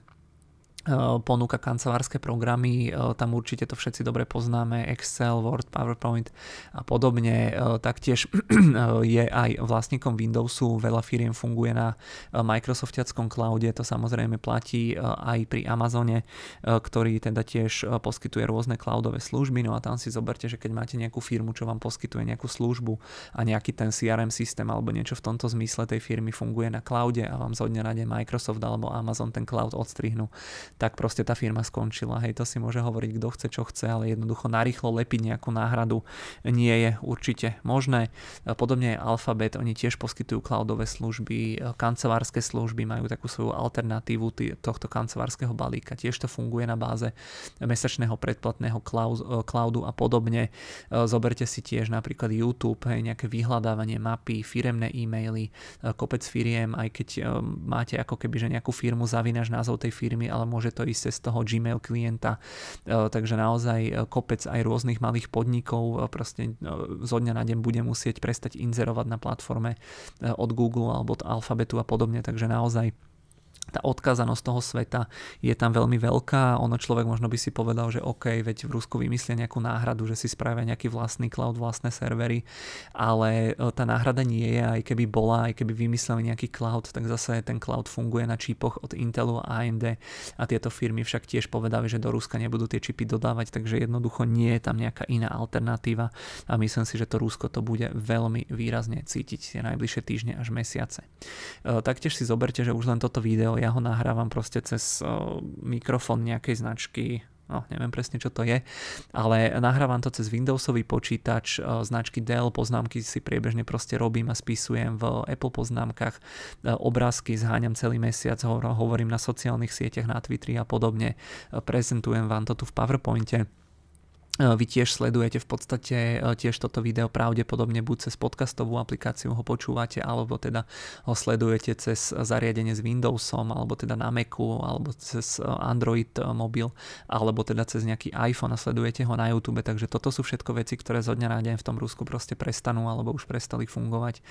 ponúka kancelárske programy, tam určite to všetci dobre poznáme, Excel, Word, PowerPoint a podobne. Taktiež [clears throat] je aj vlastníkom Windowsu, veľa firiem funguje na Microsoftiackom cloude, to samozrejme platí aj pri Amazone, ktorý teda tiež poskytuje rôzne cloudové služby, no a tam si zoberte, že keď máte nejakú firmu, čo vám poskytuje nejakú službu a nejaký ten CRM systém alebo niečo v tomto zmysle tej firmy funguje na cloude a vám zhodne dňa na Microsoft alebo Amazon ten cloud odstrihnú tak proste tá firma skončila. Hej, to si môže hovoriť kto chce, čo chce, ale jednoducho narýchlo lepiť nejakú náhradu nie je určite možné. Podobne je Alphabet, oni tiež poskytujú cloudové služby, e, kancelárske služby majú takú svoju alternatívu tohto kancelárskeho balíka. Tiež to funguje na báze mesačného predplatného e, cloudu a podobne. E, zoberte si tiež napríklad YouTube, hej, nejaké vyhľadávanie mapy, firemné e-maily, kopec firiem, aj keď máte ako keby že nejakú firmu, zavínaš názov tej firmy, ale môže môže to ísť z toho Gmail klienta. E, takže naozaj e, kopec aj rôznych malých podnikov e, proste zo dňa na deň bude musieť prestať inzerovať na platforme od Google alebo od Alphabetu a podobne. Takže naozaj tá odkazanosť toho sveta je tam veľmi veľká. Ono človek možno by si povedal, že OK, veď v Rusku vymyslia nejakú náhradu, že si spravia nejaký vlastný cloud, vlastné servery, ale e, tá náhrada nie je, aj keby bola, aj keby vymysleli nejaký cloud, tak zase ten cloud funguje na čípoch od Intelu a AMD a tieto firmy však tiež povedali, že do Ruska nebudú tie čipy dodávať, takže jednoducho nie je tam nejaká iná alternatíva a myslím si, že to Rusko to bude veľmi výrazne cítiť tie najbližšie týždne až mesiace. E, taktiež si zoberte, že už len toto video nevidel, ja ho nahrávam proste cez mikrofón nejakej značky, no neviem presne čo to je, ale nahrávam to cez Windowsový počítač značky Dell, poznámky si priebežne proste robím a spisujem v Apple poznámkach, e, obrázky zháňam celý mesiac, hovorím na sociálnych sieťach, na Twitteri a podobne, e, prezentujem vám to tu v PowerPointe E, vy tiež sledujete v podstate e, tiež toto video pravdepodobne buď cez podcastovú aplikáciu ho počúvate, alebo teda ho sledujete cez zariadenie s Windowsom, alebo teda na Macu, alebo cez e, Android mobil, alebo teda cez nejaký iPhone a sledujete ho na YouTube, takže toto sú všetko veci, ktoré zo dňa na deň v tom Rusku proste prestanú alebo už prestali fungovať,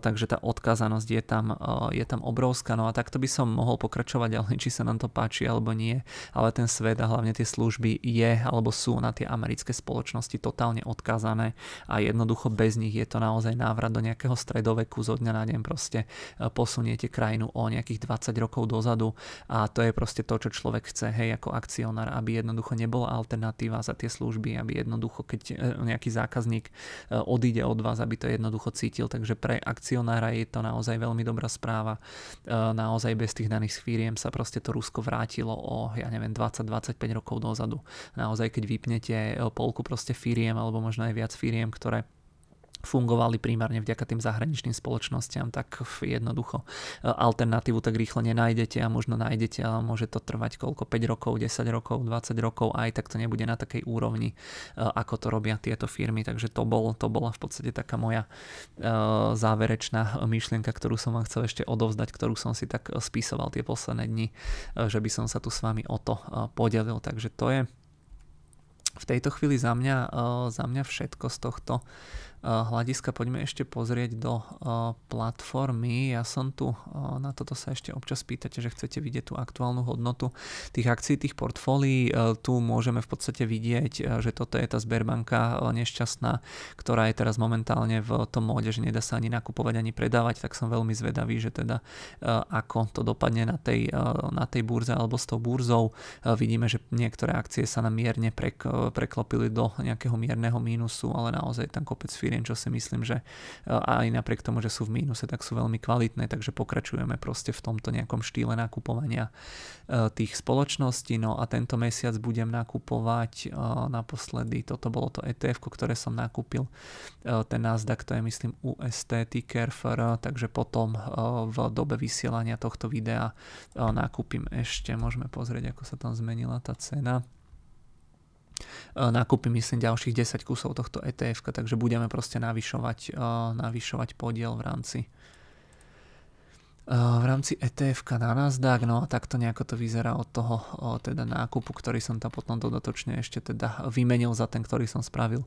takže tá odkazanosť je tam, je tam obrovská, no a takto by som mohol pokračovať, ale či sa nám to páči alebo nie, ale ten svet a hlavne tie služby je alebo sú na tie tie americké spoločnosti totálne odkázané a jednoducho bez nich je to naozaj návrat do nejakého stredoveku zo dňa na deň proste e, posuniete krajinu o nejakých 20 rokov dozadu a to je proste to, čo človek chce, hej, ako akcionár, aby jednoducho nebola alternatíva za tie služby, aby jednoducho, keď e, nejaký zákazník e, odíde od vás, aby to jednoducho cítil, takže pre akcionára je to naozaj veľmi dobrá správa. Naozaj bez tých daných firiem sa proste to Rusko vrátilo o, ja neviem, 20-25 rokov dozadu. Naozaj, keď vypnete máte eh, polku proste firiem alebo možno aj viac firiem, ktoré fungovali primárne vďaka tým zahraničným spoločnosťam, tak jednoducho eh, alternatívu tak rýchlo nenájdete a možno nájdete, ale môže to trvať koľko, 5 rokov, 10 rokov, 20 rokov, aj tak to nebude na takej úrovni, eh, ako to robia tieto firmy, takže to, bol, to bola v podstate taká moja záverečná myšlienka, ktorú som vám chcel ešte odovzdať, ktorú som si tak spísoval tie posledné dni, že by som sa tu s vami o to podelil, takže to je v tejto chvíli za mňa, eh, za mňa všetko z tohto. Eh, hľadiska poďme ešte pozrieť do eh, platformy. Ja som tu, eh, na toto sa ešte občas pýtate, že chcete vidieť tú aktuálnu hodnotu tých akcií, tých portfólií. Tu môžeme v podstate vidieť, že toto je tá Sberbanka nešťastná, ktorá je teraz momentálne v tom móde, že nedá sa ani nakupovať, ani predávať, tak som veľmi zvedavý, že teda ako to dopadne na tej, na tej burze alebo s tou burzou. Vidíme, že niektoré akcie sa nám mierne preklopili do nejakého mierneho mínusu, ale naozaj tam kopec firm firiem, čo si myslím, že e, aj napriek tomu, že sú v mínuse, tak sú veľmi kvalitné, takže pokračujeme proste v tomto nejakom štýle nakupovania e, tých spoločností. No a tento mesiac budem nakupovať e, naposledy, toto bolo to ETF, ktoré som nakúpil, ten Nasdaq, to je myslím UST ticker for, takže potom v dobe vysielania tohto videa nakúpim ešte, môžeme pozrieť, ako sa tam zmenila tá cena. Eh, nakúpi myslím ďalších 10 kusov tohto ETF, takže budeme proste navyšovať, eh, navyšovať podiel v rámci Eh, v rámci etf na Nasdaq, no a takto nejako to vyzerá od toho o, eh, teda nákupu, ktorý som tam potom dodatočne ešte teda vymenil za ten, ktorý som spravil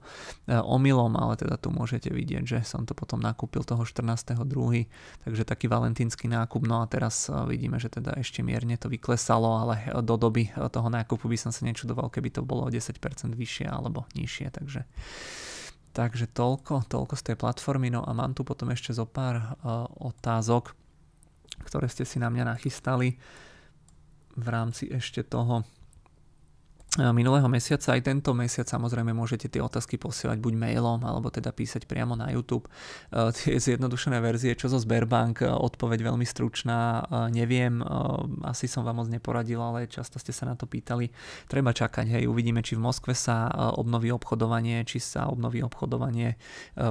e, omylom, ale teda tu môžete vidieť, že som to potom nakúpil toho 14.2., takže taký valentínsky nákup, no a teraz vidíme, že teda ešte mierne to vyklesalo, ale do doby toho nákupu by som sa nečudoval, keby to bolo o 10% vyššie alebo nižšie, takže Takže toľko, toľko z tej platformy, no a mám tu potom ešte zo pár uh, otázok ktoré ste si na mňa nachystali v rámci ešte toho minulého mesiaca. Aj tento mesiac samozrejme môžete tie otázky posielať buď mailom, alebo teda písať priamo na YouTube. E, tie zjednodušené verzie, čo zo Sberbank, e, odpoveď veľmi stručná, e, neviem, asi som vám moc neporadil, ale často ste sa na to pýtali. Treba čakať, hej, uvidíme, či v Moskve sa obnoví obchodovanie, či sa obnoví obchodovanie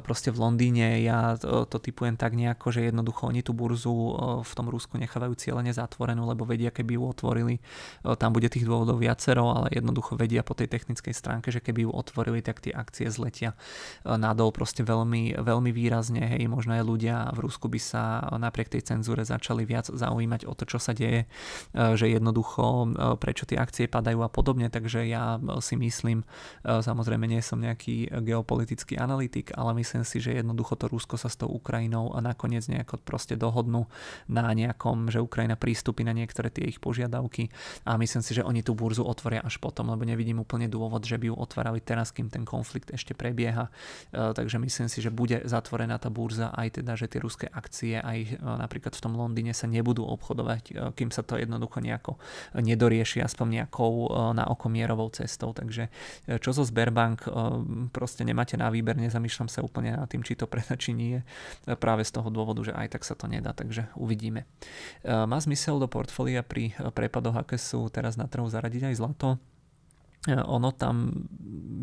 proste v Londýne. Ja to typujem tak nejako, že jednoducho oni tú burzu v tom Rusku nechávajú cieľene zatvorenú, lebo vedia, keby ju otvorili, tam bude tých dôvodov viacero, ale jedno jednoducho vedia po tej technickej stránke, že keby ju otvorili, tak tie akcie zletia e, nadol proste veľmi, veľmi výrazne. Hej, možno aj ľudia v Rusku by sa e, napriek tej cenzúre začali viac zaujímať o to, čo sa deje, e, že jednoducho prečo tie akcie padajú a podobne. Takže ja si myslím, samozrejme nie som nejaký geopolitický analytik, ale myslím si, že jednoducho to Rusko sa s tou Ukrajinou a nakoniec nejako proste dohodnú na nejakom, že Ukrajina prístupí na niektoré tie ich požiadavky a myslím si, že oni tú burzu otvoria až potom tom, lebo nevidím úplne dôvod, že by ju otvárali teraz, kým ten konflikt ešte prebieha. E, takže myslím si, že bude zatvorená tá burza aj teda, že tie ruské akcie aj e, napríklad v tom Londýne sa nebudú obchodovať, e, kým sa to jednoducho nejako nedorieši aspoň nejakou na okomierovou cestou. Takže čo zo Sberbank, proste nemáte na výber, nezamýšľam sa úplne nad tým, či to prenačí či nie. Práve z toho dôvodu, že aj tak sa to nedá, takže uvidíme. Má zmysel do portfólia pri prepadoch, aké sú teraz na trhu zaradiť aj zlato. E, ono tam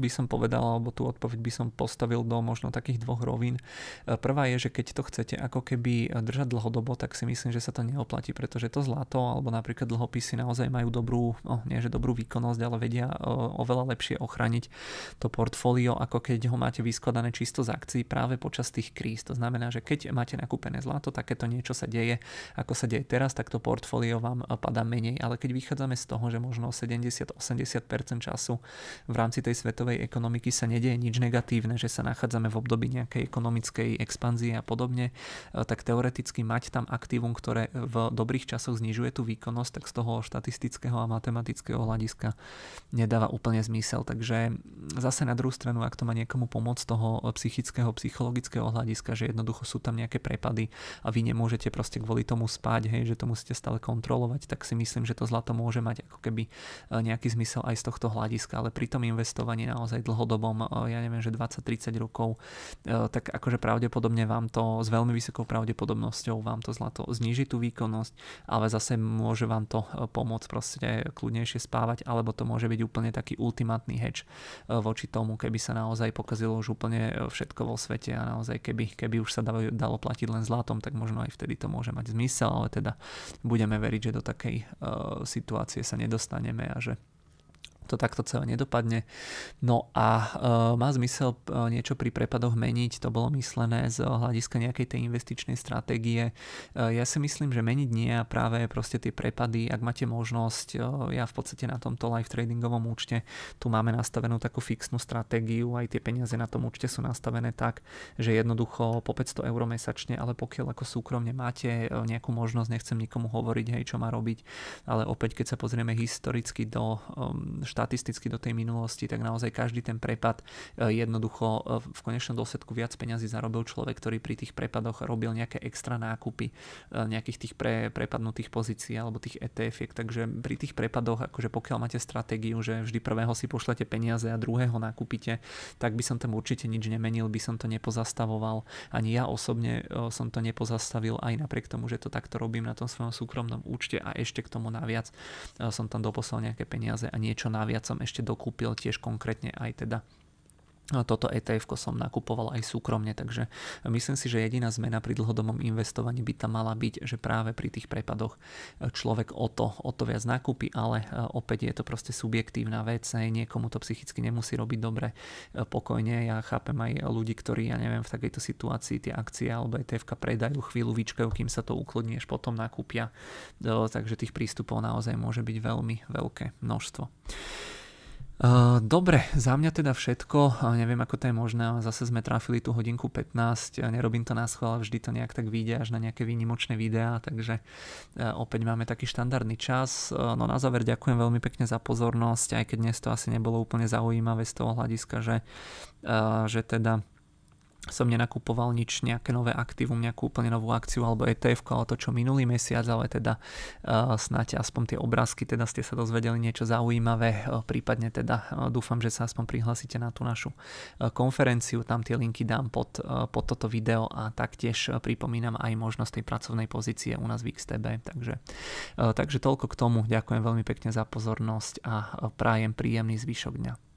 by som povedal, alebo tú odpoveď by som postavil do možno takých dvoch rovín. E, prvá je, že keď to chcete ako keby držať dlhodobo, tak si myslím, že sa to neoplatí, pretože to zlato alebo napríklad dlhopisy naozaj majú dobrú, no, nie že dobrú výkonnosť, ale vedia e, oveľa lepšie ochraniť to portfólio, ako keď ho máte vyskladané čisto z akcií práve počas tých kríz. To znamená, že keď máte nakúpené zlato, takéto niečo sa deje, ako sa deje teraz, tak to portfólio vám padá menej. Ale keď vychádzame z toho, že možno 70-80% času v rámci tej svetovej ekonomiky sa nedieje nič negatívne, že sa nachádzame v období nejakej ekonomickej expanzie a podobne, e, tak teoreticky mať tam aktívum, ktoré v dobrých časoch znižuje tú výkonnosť, tak z toho štatistického a matematického hľadiska nedáva úplne zmysel. Takže zase na druhú stranu, ak to má niekomu pomôcť z toho psychického, psychologického hľadiska, že jednoducho sú tam nejaké prepady a vy nemôžete proste kvôli tomu spať, hej, že to musíte stále kontrolovať, tak si myslím, že to zlato môže mať ako keby e, nejaký zmysel aj z tohto hľadiska hľadiska, ale pri tom investovaní naozaj dlhodobom, eh, ja neviem, že 20-30 rokov, eh, tak akože pravdepodobne vám to s veľmi vysokou pravdepodobnosťou vám to zlato zniží tú výkonnosť, ale zase môže vám to eh, pomôcť proste kľudnejšie spávať, alebo to môže byť úplne taký ultimátny hedge voči tomu, keby sa naozaj pokazilo už úplne všetko vo svete a naozaj keby, keby už sa dalo platiť len zlatom, tak možno aj vtedy to môže mať zmysel, ale teda budeme veriť, že do takej uh, situácie sa nedostaneme a že to takto celé nedopadne. No a e, má zmysel e, niečo pri prepadoch meniť, to bolo myslené z hľadiska nejakej tej investičnej stratégie. E, ja si myslím, že meniť nie a práve proste tie prepady, ak máte možnosť, e, ja v podstate na tomto live tradingovom účte tu máme nastavenú takú fixnú stratégiu, aj tie peniaze na tom účte sú nastavené tak, že jednoducho po 500 eur mesačne, ale pokiaľ ako súkromne máte e, nejakú možnosť, nechcem nikomu hovoriť, hej, čo má robiť, ale opäť keď sa pozrieme historicky do um, štatisticky do tej minulosti, tak naozaj každý ten prepad e, jednoducho e, v konečnom dôsledku viac peňazí zarobil človek, ktorý pri tých prepadoch robil nejaké extra nákupy e, nejakých tých pre, prepadnutých pozícií alebo tých etf takže pri tých prepadoch, akože pokiaľ máte stratégiu, že vždy prvého si pošlete peniaze a druhého nakúpite, tak by som tam určite nič nemenil, by som to nepozastavoval. Ani ja osobne som to nepozastavil aj napriek tomu, že to takto robím na tom svojom súkromnom účte a ešte k tomu naviac som tam doposlal nejaké peniaze a niečo na naviac som ešte dokúpil tiež konkrétne aj teda toto etf som nakupoval aj súkromne, takže myslím si, že jediná zmena pri dlhodobom investovaní by tam mala byť, že práve pri tých prepadoch človek o to, o to viac nakúpi, ale e, opäť je to proste subjektívna vec, niekomu to psychicky nemusí robiť dobre, e, pokojne, ja chápem aj ľudí, ktorí, ja neviem, v takejto situácii tie akcie alebo etf predajú, chvíľu vyčkajú, kým sa to ukludní, až potom nakúpia, e, takže tých prístupov naozaj môže byť veľmi veľké množstvo. Dobre, za mňa teda všetko, neviem ako to je možné, zase sme trafili tú hodinku 15, nerobím to na schvál, vždy to nejak tak vyjde až na nejaké výnimočné videá, takže opäť máme taký štandardný čas. No na záver ďakujem veľmi pekne za pozornosť, aj keď dnes to asi nebolo úplne zaujímavé z toho hľadiska, že, že teda som nenakupoval nič, nejaké nové aktívum, nejakú úplne novú akciu alebo ETF, ale to čo minulý mesiac, ale teda uh, snáď aspoň tie obrázky, teda ste sa dozvedeli niečo zaujímavé, uh, prípadne teda uh, dúfam, že sa aspoň prihlasíte na tú našu uh, konferenciu, tam tie linky dám pod, uh, pod toto video a taktiež uh, pripomínam aj možnosť tej pracovnej pozície u nás v XTB, takže, uh, takže toľko k tomu, ďakujem veľmi pekne za pozornosť a uh, prajem príjemný zvyšok dňa.